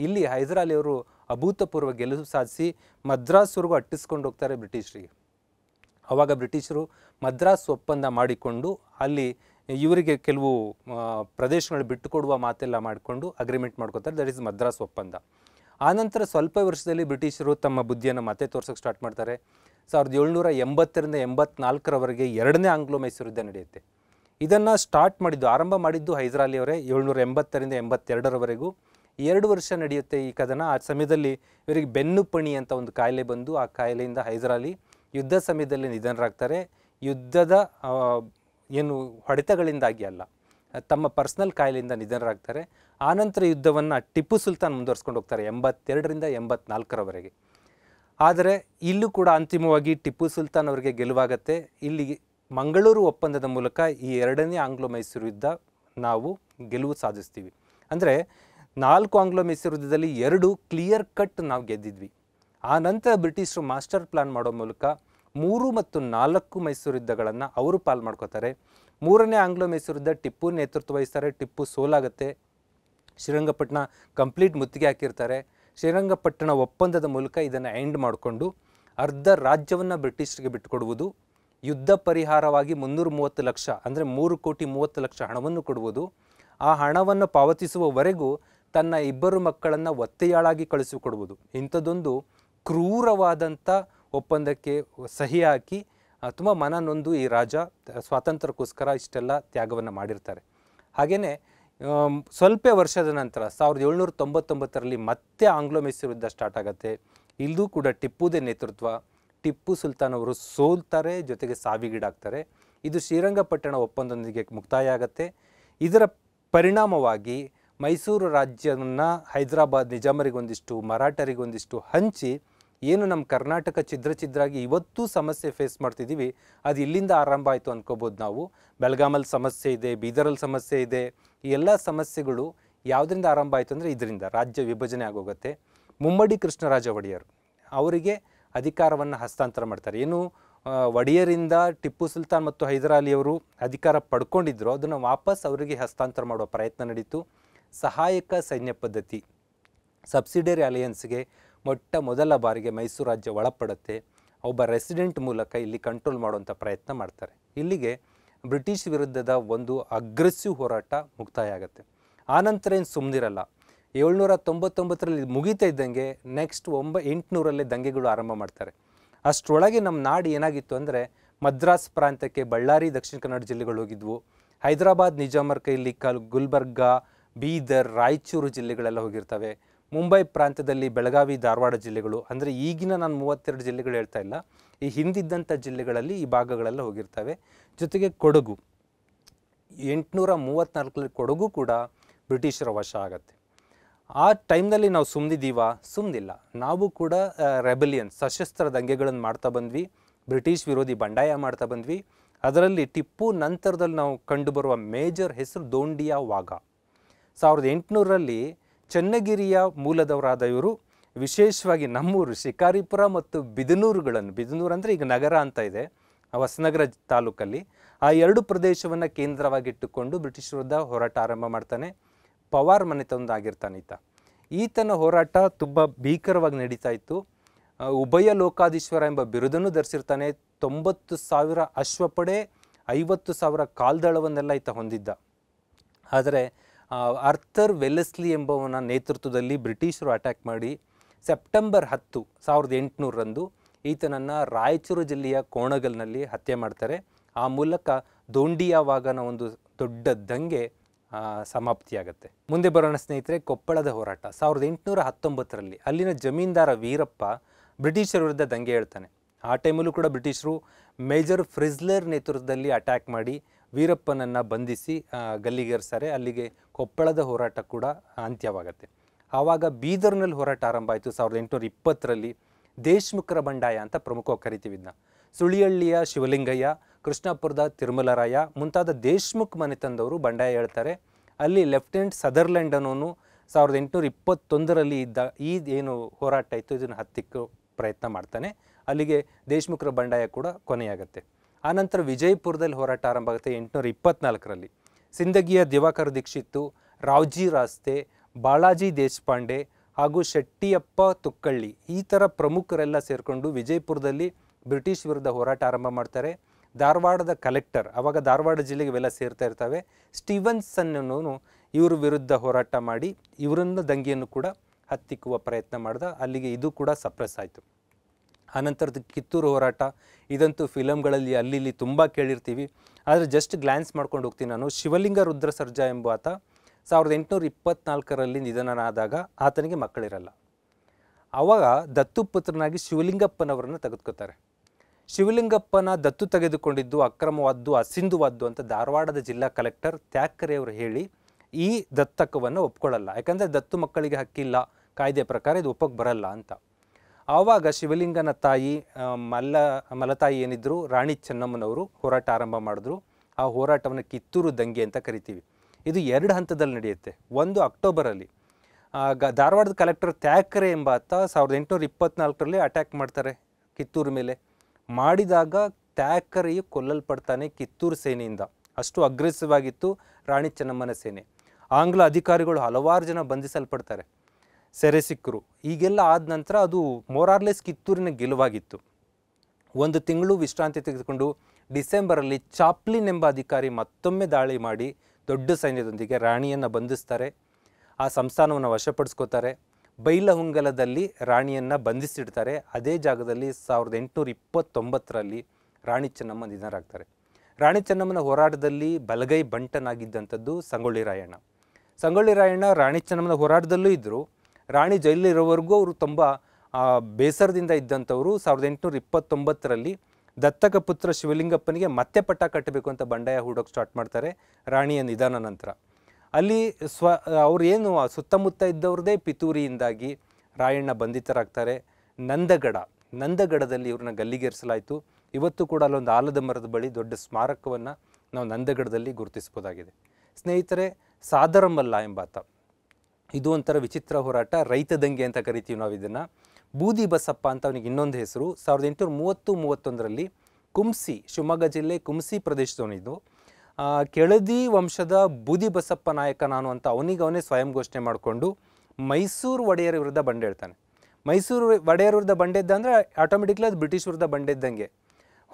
ಇಲ್ಲಿ ಹೈದರಾಲಿಯವರು ಅವರು ಅಭೂತಪೂರ್ವ ಗೆಲುವು ಸಾಧಿಸಿ ಮದ್ರಾಸ್ವರೆಗೂ ಅಟ್ಟಿಸ್ಕೊಂಡು ಹೋಗ್ತಾರೆ ಬ್ರಿಟಿಷರಿಗೆ ಅವಾಗ ಬ್ರಿಟಿಷರು ಮದ್ರಾಸ್ ಒಪ್ಪಂದ ಮಾಡಿಕೊಂಡು ಅಲ್ಲಿ ಇವರಿಗೆ ಕೆಲವು ಪ್ರದೇಶಗಳು ಬಿಟ್ಟುಕೊಡುವ ಮಾತೆಲ್ಲ ಮಾಡಿಕೊಂಡು ಅಗ್ರಿಮೆಂಟ್ ಮಾಡ್ಕೋತಾರೆ ದಟ್ ಇಸ್ ಮದ್ರಾಸ್ ಒಪ್ಪಂದ ಆನಂತರ ಸ್ವಲ್ಪ ವರ್ಷದಲ್ಲಿ ಬ್ರಿಟಿಷರು ತಮ್ಮ ಬುದ್ಧಿಯನ್ನು ಮತ್ತೆ ತೋರ್ಸೋಕ್ಕೆ ಸ್ಟಾರ್ಟ್ ಮಾಡ್ತಾರೆ ಸಾವಿರದ ಏಳ್ನೂರ ಎಂಬತ್ತರಿಂದ ಎಂಬತ್ನಾಲ್ಕರವರೆಗೆ ಎರಡನೇ ಆಂಗ್ಲೋ ಮೈಸೂರು ಯುದ್ಧ ನಡೆಯುತ್ತೆ ಇದನ್ನು ಸ್ಟಾರ್ಟ್ ಮಾಡಿದ್ದು ಆರಂಭ ಮಾಡಿದ್ದು ಹೈದರಾಲಿ ಅವರೇ ಏಳ್ನೂರ ಎಂಬತ್ತರಿಂದ ಎಂಬತ್ತೆರಡರವರೆಗೂ ಎರಡು ವರ್ಷ ನಡೆಯುತ್ತೆ ಈ ಕದನ ಆ ಸಮಯದಲ್ಲಿ ಇವರಿಗೆ ಬೆನ್ನುಪಣಿ ಅಂತ ಒಂದು ಕಾಯಿಲೆ ಬಂದು ಆ ಕಾಯಿಲೆಯಿಂದ ಹೈದರಾಲಿ ಯುದ್ಧ ಸಮಯದಲ್ಲಿ ನಿಧನರಾಗ್ತಾರೆ ಯುದ್ಧದ ಏನು ಹೊಡೆತಗಳಿಂದಾಗಿ ಅಲ್ಲ ತಮ್ಮ ಪರ್ಸ್ನಲ್ ಕಾಯಿಲೆಯಿಂದ ನಿಧನರಾಗ್ತಾರೆ ಆನಂತರ ಯುದ್ಧವನ್ನು ಟಿಪ್ಪು ಸುಲ್ತಾನ್ ಮುಂದುವರ್ಸ್ಕೊಂಡು ಹೋಗ್ತಾರೆ ಎಂಬತ್ತೆರಡರಿಂದ ಎಂಬತ್ನಾಲ್ಕರವರೆಗೆ ಆದರೆ ಇಲ್ಲೂ ಕೂಡ ಅಂತಿಮವಾಗಿ ಟಿಪ್ಪು ಸುಲ್ತಾನ್ ಅವರಿಗೆ ಗೆಲುವಾಗತ್ತೆ ಇಲ್ಲಿ ಮಂಗಳೂರು ಒಪ್ಪಂದದ ಮೂಲಕ ಈ ಎರಡನೇ ಆಂಗ್ಲೋ ಮೈಸೂರು ಯುದ್ಧ ನಾವು ಗೆಲುವು ಸಾಧಿಸ್ತೀವಿ ಅಂದರೆ ನಾಲ್ಕು ಆಂಗ್ಲೋ ಮೈಸೂರು ಯುದ್ಧದಲ್ಲಿ ಎರಡು ಕ್ಲಿಯರ್ ಕಟ್ ನಾವು ಗೆದ್ದಿದ್ವಿ ಆ ನಂತರ ಬ್ರಿಟಿಷರು ಮಾಸ್ಟರ್ ಪ್ಲಾನ್ ಮಾಡೋ ಮೂಲಕ ಮೂರು ಮತ್ತು ನಾಲ್ಕು ಮೈಸೂರು ಯುದ್ಧಗಳನ್ನು ಅವರು ಪಾಲ್ ಮಾಡ್ಕೋತಾರೆ ಮೂರನೇ ಆಂಗ್ಲೋ ಮೈಸೂರು ಯುದ್ಧ ಟಿಪ್ಪು ನೇತೃತ್ವ ವಹಿಸ್ತಾರೆ ಟಿಪ್ಪು ಸೋಲಾಗುತ್ತೆ ಶ್ರೀರಂಗಪಟ್ಟಣ ಕಂಪ್ಲೀಟ್ ಮುತ್ತಿಗೆ ಹಾಕಿರ್ತಾರೆ ಶ್ರೀರಂಗಪಟ್ಟಣ ಒಪ್ಪಂದದ ಮೂಲಕ ಇದನ್ನು ಎಂಡ್ ಮಾಡಿಕೊಂಡು ಅರ್ಧ ರಾಜ್ಯವನ್ನು ಬ್ರಿಟಿಷರಿಗೆ ಬಿಟ್ಟುಕೊಡುವುದು ಯುದ್ಧ ಪರಿಹಾರವಾಗಿ ಮುನ್ನೂರ ಮೂವತ್ತು ಲಕ್ಷ ಅಂದರೆ ಮೂರು ಕೋಟಿ ಮೂವತ್ತು ಲಕ್ಷ ಹಣವನ್ನು ಕೊಡುವುದು ಆ ಹಣವನ್ನು ಪಾವತಿಸುವವರೆಗೂ ತನ್ನ ಇಬ್ಬರು ಮಕ್ಕಳನ್ನು ಒತ್ತೆಯಾಳಾಗಿ ಕಳಿಸಿಕೊಡುವುದು ಇಂಥದ್ದೊಂದು ಕ್ರೂರವಾದಂಥ ಒಪ್ಪಂದಕ್ಕೆ ಸಹಿ ಹಾಕಿ ತುಂಬ ಮನನೊಂದು ಈ ರಾಜ ಸ್ವಾತಂತ್ರ್ಯಕ್ಕೋಸ್ಕರ ಇಷ್ಟೆಲ್ಲ ತ್ಯಾಗವನ್ನು ಮಾಡಿರ್ತಾರೆ ಹಾಗೆಯೇ ಸ್ವಲ್ಪ ವರ್ಷದ ನಂತರ ಸಾವಿರದ ಏಳ್ನೂರ ತೊಂಬತ್ತೊಂಬತ್ತರಲ್ಲಿ ಮತ್ತೆ ಆಂಗ್ಲೋ ಮೈಸೂರು ಯುದ್ಧ ಸ್ಟಾರ್ಟ್ ಆಗುತ್ತೆ ಇಲ್ಲೂ ಕೂಡ ಟಿಪ್ಪುದೇ ನೇತೃತ್ವ ಟಿಪ್ಪು ಸುಲ್ತಾನ್ ಅವರು ಸೋಲ್ತಾರೆ ಜೊತೆಗೆ ಸಾವಿಗೀಡಾಗ್ತಾರೆ ಇದು ಶ್ರೀರಂಗಪಟ್ಟಣ ಒಪ್ಪಂದೊಂದಿಗೆ ಮುಕ್ತಾಯ ಆಗುತ್ತೆ ಇದರ ಪರಿಣಾಮವಾಗಿ ಮೈಸೂರು ರಾಜ್ಯವನ್ನು ಹೈದರಾಬಾದ್ ನಿಜಾಮರಿಗೊಂದಿಷ್ಟು ಮರಾಠರಿಗೊಂದಿಷ್ಟು ಹಂಚಿ ಏನು ನಮ್ಮ ಕರ್ನಾಟಕ ಛಿದ್ರ ಛಿದ್ರಾಗಿ ಇವತ್ತೂ ಸಮಸ್ಯೆ ಫೇಸ್ ಮಾಡ್ತಿದ್ದೀವಿ ಅದು ಇಲ್ಲಿಂದ ಆರಂಭ ಆಯಿತು ಅಂದ್ಕೋಬೋದು ನಾವು ಬೆಳಗಾಮಲ್ಲಿ ಸಮಸ್ಯೆ ಇದೆ ಬೀದರಲ್ಲಿ ಸಮಸ್ಯೆ ಇದೆ ಈ ಎಲ್ಲ ಸಮಸ್ಯೆಗಳು ಯಾವುದರಿಂದ ಆರಂಭ ಆಯಿತು ಅಂದರೆ ಇದರಿಂದ ರಾಜ್ಯ ವಿಭಜನೆ ಆಗೋಗುತ್ತೆ ಮುಮ್ಮಡಿ ಕೃಷ್ಣರಾಜ ಒಡೆಯರು ಅವರಿಗೆ ಅಧಿಕಾರವನ್ನು ಹಸ್ತಾಂತರ ಮಾಡ್ತಾರೆ ಏನು ಒಡೆಯರಿಂದ ಟಿಪ್ಪು ಸುಲ್ತಾನ್ ಮತ್ತು ಹೈದರಾಲಿಯವರು ಅಧಿಕಾರ ಪಡ್ಕೊಂಡಿದ್ರು ಅದನ್ನು ವಾಪಸ್ ಅವರಿಗೆ ಹಸ್ತಾಂತರ ಮಾಡುವ ಪ್ರಯತ್ನ ನಡೀತು ಸಹಾಯಕ ಸೈನ್ಯ ಪದ್ಧತಿ ಸಬ್ಸಿಡರಿ ಅಲಯನ್ಸ್ಗೆ ಮೊಟ್ಟ ಮೊದಲ ಬಾರಿಗೆ ಮೈಸೂರು ರಾಜ್ಯ ಒಳಪಡುತ್ತೆ ಒಬ್ಬ ರೆಸಿಡೆಂಟ್ ಮೂಲಕ ಇಲ್ಲಿ ಕಂಟ್ರೋಲ್ ಮಾಡುವಂಥ ಪ್ರಯತ್ನ ಮಾಡ್ತಾರೆ ಇಲ್ಲಿಗೆ ಬ್ರಿಟಿಷ್ ವಿರುದ್ಧದ ಒಂದು ಅಗ್ರೆಸಿವ್ ಹೋರಾಟ ಮುಕ್ತಾಯ ಆಗುತ್ತೆ ಆನಂತರ ಏನು ಸುಮ್ಮನಿರಲ್ಲ ಏಳ್ನೂರ ತೊಂಬತ್ತೊಂಬತ್ತರಲ್ಲಿ ಮುಗಿತಾ ಇದ್ದಂಗೆ ನೆಕ್ಸ್ಟ್ ಒಂಬ ಎಂಟುನೂರಲ್ಲೇ ದಂಗೆಗಳು ಆರಂಭ ಮಾಡ್ತಾರೆ ಅಷ್ಟರೊಳಗೆ ನಮ್ಮ ನಾಡು ಏನಾಗಿತ್ತು ಅಂದರೆ ಮದ್ರಾಸ್ ಪ್ರಾಂತ್ಯಕ್ಕೆ ಬಳ್ಳಾರಿ ದಕ್ಷಿಣ ಕನ್ನಡ ಜಿಲ್ಲೆಗಳು ಹೋಗಿದ್ವು ಹೈದರಾಬಾದ್ ನಿಜಾಮರ್ ಕೈಲಿ ಕಲ್ ಗುಲ್ಬರ್ಗಾ ಬೀದರ್ ರಾಯಚೂರು ಜಿಲ್ಲೆಗಳೆಲ್ಲ ಹೋಗಿರ್ತವೆ ಮುಂಬೈ ಪ್ರಾಂತ್ಯದಲ್ಲಿ ಬೆಳಗಾವಿ ಧಾರವಾಡ ಜಿಲ್ಲೆಗಳು ಅಂದರೆ ಈಗಿನ ನಾನು ಮೂವತ್ತೆರಡು ಜಿಲ್ಲೆಗಳು ಹೇಳ್ತಾ ಇಲ್ಲ ಈ ಹಿಂದಿದ್ದಂಥ ಜಿಲ್ಲೆಗಳಲ್ಲಿ ಈ ಭಾಗಗಳೆಲ್ಲ ಹೋಗಿರ್ತವೆ ಜೊತೆಗೆ ಕೊಡಗು ಎಂಟುನೂರ ಮೂವತ್ತ್ನಾಲ್ಕರಲ್ಲಿ ಕೊಡಗು ಕೂಡ ಬ್ರಿಟಿಷರ ವಶ ಆಗುತ್ತೆ ಆ ಟೈಮ್ನಲ್ಲಿ ನಾವು ಸುಮ್ಮನಿದ್ದೀವ ಸುಮ್ಮನಿಲ್ಲ ನಾವು ಕೂಡ ರೆಬಲಿಯನ್ ಸಶಸ್ತ್ರ ದಂಗೆಗಳನ್ನು ಮಾಡ್ತಾ ಬಂದ್ವಿ ಬ್ರಿಟಿಷ್ ವಿರೋಧಿ ಬಂಡಾಯ ಮಾಡ್ತಾ ಬಂದ್ವಿ ಅದರಲ್ಲಿ ಟಿಪ್ಪು ನಂತರದಲ್ಲಿ ನಾವು ಕಂಡುಬರುವ ಮೇಜರ್ ಹೆಸರು ದೋಂಡಿಯಾ ವಾಗ ಸಾವಿರದ ಎಂಟುನೂರಲ್ಲಿ ಚನ್ನಗಿರಿಯ ಮೂಲದವರಾದ ಇವರು ವಿಶೇಷವಾಗಿ ನಮ್ಮೂರು ಶಿಕಾರಿಪುರ ಮತ್ತು ಬಿದನೂರುಗಳನ್ನು ಬಿದನೂರು ಅಂದರೆ ಈಗ ನಗರ ಅಂತ ಇದೆ ಹೊಸನಗರ ತಾಲೂಕಲ್ಲಿ ಆ ಎರಡು ಪ್ರದೇಶವನ್ನು ಕೇಂದ್ರವಾಗಿಟ್ಟುಕೊಂಡು ಬ್ರಿಟಿಷ್ ವಿರುದ್ಧ ಹೋರಾಟ ಆರಂಭ ಮಾಡ್ತಾನೆ ಪವಾರ್ ಮನೆತನದಾಗಿರ್ತಾನೆ ಈತ ಈತನ ಹೋರಾಟ ತುಂಬ ಭೀಕರವಾಗಿ ನಡೀತಾ ಇತ್ತು ಉಭಯ ಲೋಕಾಧೀಶ್ವರ ಎಂಬ ಬಿರುದನ್ನು ಧರಿಸಿರ್ತಾನೆ ತೊಂಬತ್ತು ಸಾವಿರ ಅಶ್ವಪಡೆ ಐವತ್ತು ಸಾವಿರ ಕಾಲ್ದಳವನ್ನೆಲ್ಲ ಈತ ಹೊಂದಿದ್ದ ಆದರೆ ಅರ್ಥರ್ ವೆಲೆಸ್ಲಿ ಎಂಬವನ ನೇತೃತ್ವದಲ್ಲಿ ಬ್ರಿಟಿಷರು ಅಟ್ಯಾಕ್ ಮಾಡಿ ಸೆಪ್ಟೆಂಬರ್ ಹತ್ತು ಸಾವಿರದ ಎಂಟುನೂರರಂದು ಈತನನ್ನು ರಾಯಚೂರು ಜಿಲ್ಲೆಯ ಕೋಣಗಲ್ನಲ್ಲಿ ಹತ್ಯೆ ಮಾಡ್ತಾರೆ ಆ ಮೂಲಕ ದೋಂಡಿಯಾವಾಗನ ಒಂದು ದೊಡ್ಡ ದಂಗೆ ಸಮಾಪ್ತಿಯಾಗತ್ತೆ ಮುಂದೆ ಬರೋಣ ಸ್ನೇಹಿತರೆ ಕೊಪ್ಪಳದ ಹೋರಾಟ ಸಾವಿರದ ಎಂಟುನೂರ ಹತ್ತೊಂಬತ್ತರಲ್ಲಿ ಅಲ್ಲಿನ ಜಮೀನ್ದಾರ ವೀರಪ್ಪ ಬ್ರಿಟಿಷರ ವಿರುದ್ಧ ದಂಗೆ ಹೇಳ್ತಾನೆ ಆ ಟೈಮಲ್ಲೂ ಕೂಡ ಬ್ರಿಟಿಷರು ಮೇಜರ್ ಫ್ರಿಜ್ಲರ್ ನೇತೃತ್ವದಲ್ಲಿ ಅಟ್ಯಾಕ್ ಮಾಡಿ ವೀರಪ್ಪನನ್ನು ಬಂಧಿಸಿ ಗಲ್ಲಿಗೇರಿಸ್ತಾರೆ ಅಲ್ಲಿಗೆ ಕೊಪ್ಪಳದ ಹೋರಾಟ ಕೂಡ ಅಂತ್ಯವಾಗುತ್ತೆ ಆವಾಗ ಬೀದರ್ನಲ್ಲಿ ಹೋರಾಟ ಆರಂಭ ಆಯಿತು ಸಾವಿರದ ಎಂಟುನೂರ ಇಪ್ಪತ್ತರಲ್ಲಿ ದೇಶ್ಮುಖರ ಬಂಡಾಯ ಅಂತ ಪ್ರಮುಖವಾಗಿ ಕರಿತೀವಿ ಇದನ್ನ ಸುಳಿಹಳ್ಳಿಯ ಶಿವಲಿಂಗಯ್ಯ ಕೃಷ್ಣಾಪುರದ ತಿರುಮಲರಾಯ ಮುಂತಾದ ದೇಶ್ಮುಖ್ ತಂದವರು ಬಂಡಾಯ ಹೇಳ್ತಾರೆ ಅಲ್ಲಿ ಲೆಫ್ಟಿನೆಂಟ್ ಸದರ್ಲ್ಯಾಂಡ್ ಅನ್ನೋನು ಸಾವಿರದ ಎಂಟುನೂರ ಇಪ್ಪತ್ತೊಂದರಲ್ಲಿ ಇದ್ದ ಈ ಏನು ಹೋರಾಟ ಇತ್ತು ಇದನ್ನು ಹತ್ತಿಕ್ಕೋ ಪ್ರಯತ್ನ ಮಾಡ್ತಾನೆ ಅಲ್ಲಿಗೆ ದೇಶ್ಮುಖರ ಬಂಡಾಯ ಕೂಡ ಕೊನೆಯಾಗುತ್ತೆ ಆನಂತರ ವಿಜಯಪುರದಲ್ಲಿ ಹೋರಾಟ ಆರಂಭ ಆಗುತ್ತೆ ಎಂಟುನೂರ ಇಪ್ಪತ್ನಾಲ್ಕರಲ್ಲಿ ಸಿಂದಗಿಯ ದಿವಾಕರ್ ದೀಕ್ಷಿತ್ತು ರಾವ್ಜಿ ರಾಸ್ತೆ ಬಾಲಾಜಿ ದೇಶಪಾಂಡೆ ಹಾಗೂ ಶೆಟ್ಟಿಯಪ್ಪ ತುಕ್ಕಳ್ಳಿ ಈ ಥರ ಪ್ರಮುಖರೆಲ್ಲ ಸೇರಿಕೊಂಡು ವಿಜಯಪುರದಲ್ಲಿ ಬ್ರಿಟಿಷ್ ವಿರುದ್ಧ ಹೋರಾಟ ಆರಂಭ ಮಾಡ್ತಾರೆ ಧಾರವಾಡದ ಕಲೆಕ್ಟರ್ ಆವಾಗ ಧಾರವಾಡ ಜಿಲ್ಲೆಗೆ ಇವೆಲ್ಲ ಸೇರ್ತಾ ಇರ್ತವೆ ಸ್ಟೀವನ್ಸನ್ನೂ ಇವರ ವಿರುದ್ಧ ಹೋರಾಟ ಮಾಡಿ ಇವರನ್ನು ದಂಗೆಯನ್ನು ಕೂಡ ಹತ್ತಿಕ್ಕುವ ಪ್ರಯತ್ನ ಮಾಡ್ದ ಅಲ್ಲಿಗೆ ಇದು ಕೂಡ ಸಪ್ರೆಸ್ ಆಯಿತು ಆನಂತರದ ಕಿತ್ತೂರು ಹೋರಾಟ ಇದಂತೂ ಫಿಲಮ್ಗಳಲ್ಲಿ ಅಲ್ಲಿ ಇಲ್ಲಿ ತುಂಬ ಕೇಳಿರ್ತೀವಿ ಆದರೆ ಜಸ್ಟ್ ಗ್ಲ್ಯಾನ್ಸ್ ಮಾಡ್ಕೊಂಡು ಹೋಗ್ತೀನಿ ನಾನು ಶಿವಲಿಂಗ ರುದ್ರ ಸರ್ಜಾ ಎಂಬ ಆತ ಸಾವಿರದ ಎಂಟುನೂರ ಇಪ್ಪತ್ನಾಲ್ಕರಲ್ಲಿ ನಿಧನನಾದಾಗ ಆತನಿಗೆ ಮಕ್ಕಳಿರಲ್ಲ ಆವಾಗ ದತ್ತು ಪುತ್ರನಾಗಿ ಶಿವಲಿಂಗಪ್ಪನವರನ್ನು ತೆಗೆದುಕೊತಾರೆ ಶಿವಲಿಂಗಪ್ಪನ ದತ್ತು ತೆಗೆದುಕೊಂಡಿದ್ದು ಅಕ್ರಮವಾದ್ದು ಅಸಿಂಧುವಾದ್ದು ಅಂತ ಧಾರವಾಡದ ಜಿಲ್ಲಾ ಕಲೆಕ್ಟರ್ ತ್ಯಾಕರೆಯವರು ಹೇಳಿ ಈ ದತ್ತಕವನ್ನು ಒಪ್ಕೊಳ್ಳಲ್ಲ ಯಾಕಂದರೆ ದತ್ತು ಮಕ್ಕಳಿಗೆ ಹಕ್ಕಿಲ್ಲ ಕಾಯ್ದೆ ಪ್ರಕಾರ ಇದು ಒಪ್ಪಕ್ಕೆ ಬರಲ್ಲ ಅಂತ ಆವಾಗ ಶಿವಲಿಂಗನ ತಾಯಿ ಮಲ್ಲ ಮಲತಾಯಿ ಏನಿದ್ರು ರಾಣಿ ಚೆನ್ನಮ್ಮನವರು ಹೋರಾಟ ಆರಂಭ ಮಾಡಿದ್ರು ಆ ಹೋರಾಟವನ್ನು ಕಿತ್ತೂರು ದಂಗೆ ಅಂತ ಕರಿತೀವಿ ಇದು ಎರಡು ಹಂತದಲ್ಲಿ ನಡೆಯುತ್ತೆ ಒಂದು ಅಕ್ಟೋಬರಲ್ಲಿ ಗ ಧಾರವಾಡದ ಕಲೆಕ್ಟರ್ ತ್ಯಾಕರೆ ಎಂಬಾತ ಸಾವಿರದ ಎಂಟುನೂರ ಇಪ್ಪತ್ನಾಲ್ಕರಲ್ಲಿ ಅಟ್ಯಾಕ್ ಮಾಡ್ತಾರೆ ಕಿತ್ತೂರು ಮೇಲೆ ಮಾಡಿದಾಗ ತ್ಯಾಕರೆಯು ಕೊಲ್ಲಲ್ಪಡ್ತಾನೆ ಕಿತ್ತೂರು ಸೇನೆಯಿಂದ ಅಷ್ಟು ಅಗ್ರೆಸಿವ್ ಆಗಿತ್ತು ರಾಣಿ ಚೆನ್ನಮ್ಮನ ಸೇನೆ ಆಂಗ್ಲ ಅಧಿಕಾರಿಗಳು ಹಲವಾರು ಜನ ಬಂಧಿಸಲ್ಪಡ್ತಾರೆ ಸೆರೆ ಸಿಕ್ಕರು ಆದ ನಂತರ ಅದು ಮೋರಾರ್ಲೆಸ್ ಕಿತ್ತೂರಿನ ಗೆಲುವಾಗಿತ್ತು ಒಂದು ತಿಂಗಳು ವಿಶ್ರಾಂತಿ ತೆಗೆದುಕೊಂಡು ಡಿಸೆಂಬರಲ್ಲಿ ಚಾಪ್ಲಿನ್ ಎಂಬ ಅಧಿಕಾರಿ ಮತ್ತೊಮ್ಮೆ ದಾಳಿ ಮಾಡಿ ದೊಡ್ಡ ಸೈನ್ಯದೊಂದಿಗೆ ರಾಣಿಯನ್ನು ಬಂಧಿಸ್ತಾರೆ ಆ ಸಂಸ್ಥಾನವನ್ನು ವಶಪಡಿಸ್ಕೋತಾರೆ ಬೈಲಹುಂಗಲದಲ್ಲಿ ರಾಣಿಯನ್ನು ಬಂಧಿಸಿಡ್ತಾರೆ ಅದೇ ಜಾಗದಲ್ಲಿ ಸಾವಿರದ ಎಂಟುನೂರ ಇಪ್ಪತ್ತೊಂಬತ್ತರಲ್ಲಿ ರಾಣಿ ಚೆನ್ನಮ್ಮ ನಿಧನರಾಗ್ತಾರೆ ರಾಣಿ ಚೆನ್ನಮ್ಮನ ಹೋರಾಟದಲ್ಲಿ ಬಲಗೈ ಬಂಟನಾಗಿದ್ದಂಥದ್ದು ಸಂಗೊಳ್ಳಿ ರಾಯಣ್ಣ ಸಂಗೊಳ್ಳಿ ರಾಯಣ್ಣ ರಾಣಿ ಚೆನ್ನಮ್ಮನ ಹೋರಾಟದಲ್ಲೂ ಇದ್ದರು ರಾಣಿ ಜೈಲಿರೋವರೆಗೂ ಅವರು ತುಂಬ ಬೇಸರದಿಂದ ಇದ್ದಂಥವರು ಸಾವಿರದ ಎಂಟುನೂರ ಇಪ್ಪತ್ತೊಂಬತ್ತರಲ್ಲಿ ದತ್ತಕ ಪುತ್ರ ಶಿವಲಿಂಗಪ್ಪನಿಗೆ ಮತ್ತೆ ಪಟ್ಟ ಕಟ್ಟಬೇಕು ಅಂತ ಬಂಡಾಯ ಹೂಡೋಕೆ ಸ್ಟಾರ್ಟ್ ಮಾಡ್ತಾರೆ ರಾಣಿಯ ನಿಧಾನ ನಂತರ ಅಲ್ಲಿ ಸ್ವ ಅವ್ರೇನು ಸುತ್ತಮುತ್ತ ಇದ್ದವ್ರದ್ದೇ ಪಿತೂರಿಯಿಂದಾಗಿ ರಾಯಣ್ಣ ಬಂಧಿತರಾಗ್ತಾರೆ ನಂದಗಡ ನಂದಗಡದಲ್ಲಿ ಇವ್ರನ್ನ ಗಲ್ಲಿಗೇರಿಸಲಾಯಿತು ಇವತ್ತು ಕೂಡ ಅಲ್ಲೊಂದು ಆಲದ ಮರದ ಬಳಿ ದೊಡ್ಡ ಸ್ಮಾರಕವನ್ನು ನಾವು ನಂದಗಡದಲ್ಲಿ ಗುರುತಿಸ್ಬೋದಾಗಿದೆ ಸ್ನೇಹಿತರೆ ಸಾದರಮಲ್ಲ ಎಂಬಾತ ಇದು ಒಂಥರ ವಿಚಿತ್ರ ಹೋರಾಟ ರೈತ ದಂಗೆ ಅಂತ ಕರಿತೀವಿ ನಾವು ಇದನ್ನು ಬೂದಿ ಬಸಪ್ಪ ಅಂತ ಅವನಿಗೆ ಇನ್ನೊಂದು ಹೆಸರು ಸಾವಿರದ ಎಂಟುನೂರ ಮೂವತ್ತು ಮೂವತ್ತೊಂದರಲ್ಲಿ ಕುಂಸಿ ಶಿವಮೊಗ್ಗ ಜಿಲ್ಲೆ ಕುಂಸಿ ಪ್ರದೇಶದವನಿದ್ದು ಕೆಳದಿ ವಂಶದ ಬೂದಿ ಬಸಪ್ಪ ನಾಯಕ ನಾನು ಅಂತ ಅವನಿಗೆ ಅವನೇ ಸ್ವಯಂ ಘೋಷಣೆ ಮಾಡಿಕೊಂಡು ಮೈಸೂರು ಒಡೆಯರ ವಿರುದ್ಧ ಬಂಡೆಳ್ತಾನೆ ಮೈಸೂರು ಒಡೆಯರ ವಿರುದ್ಧ ಬಂಡೆದ್ದ ಅಂದರೆ ಆಟೋಮೆಟಿಕ್ಲಿ ಅದು ಬ್ರಿಟಿಷ್ ವಿರುದ್ಧ ಬಂಡೆದ್ದಂಗೆ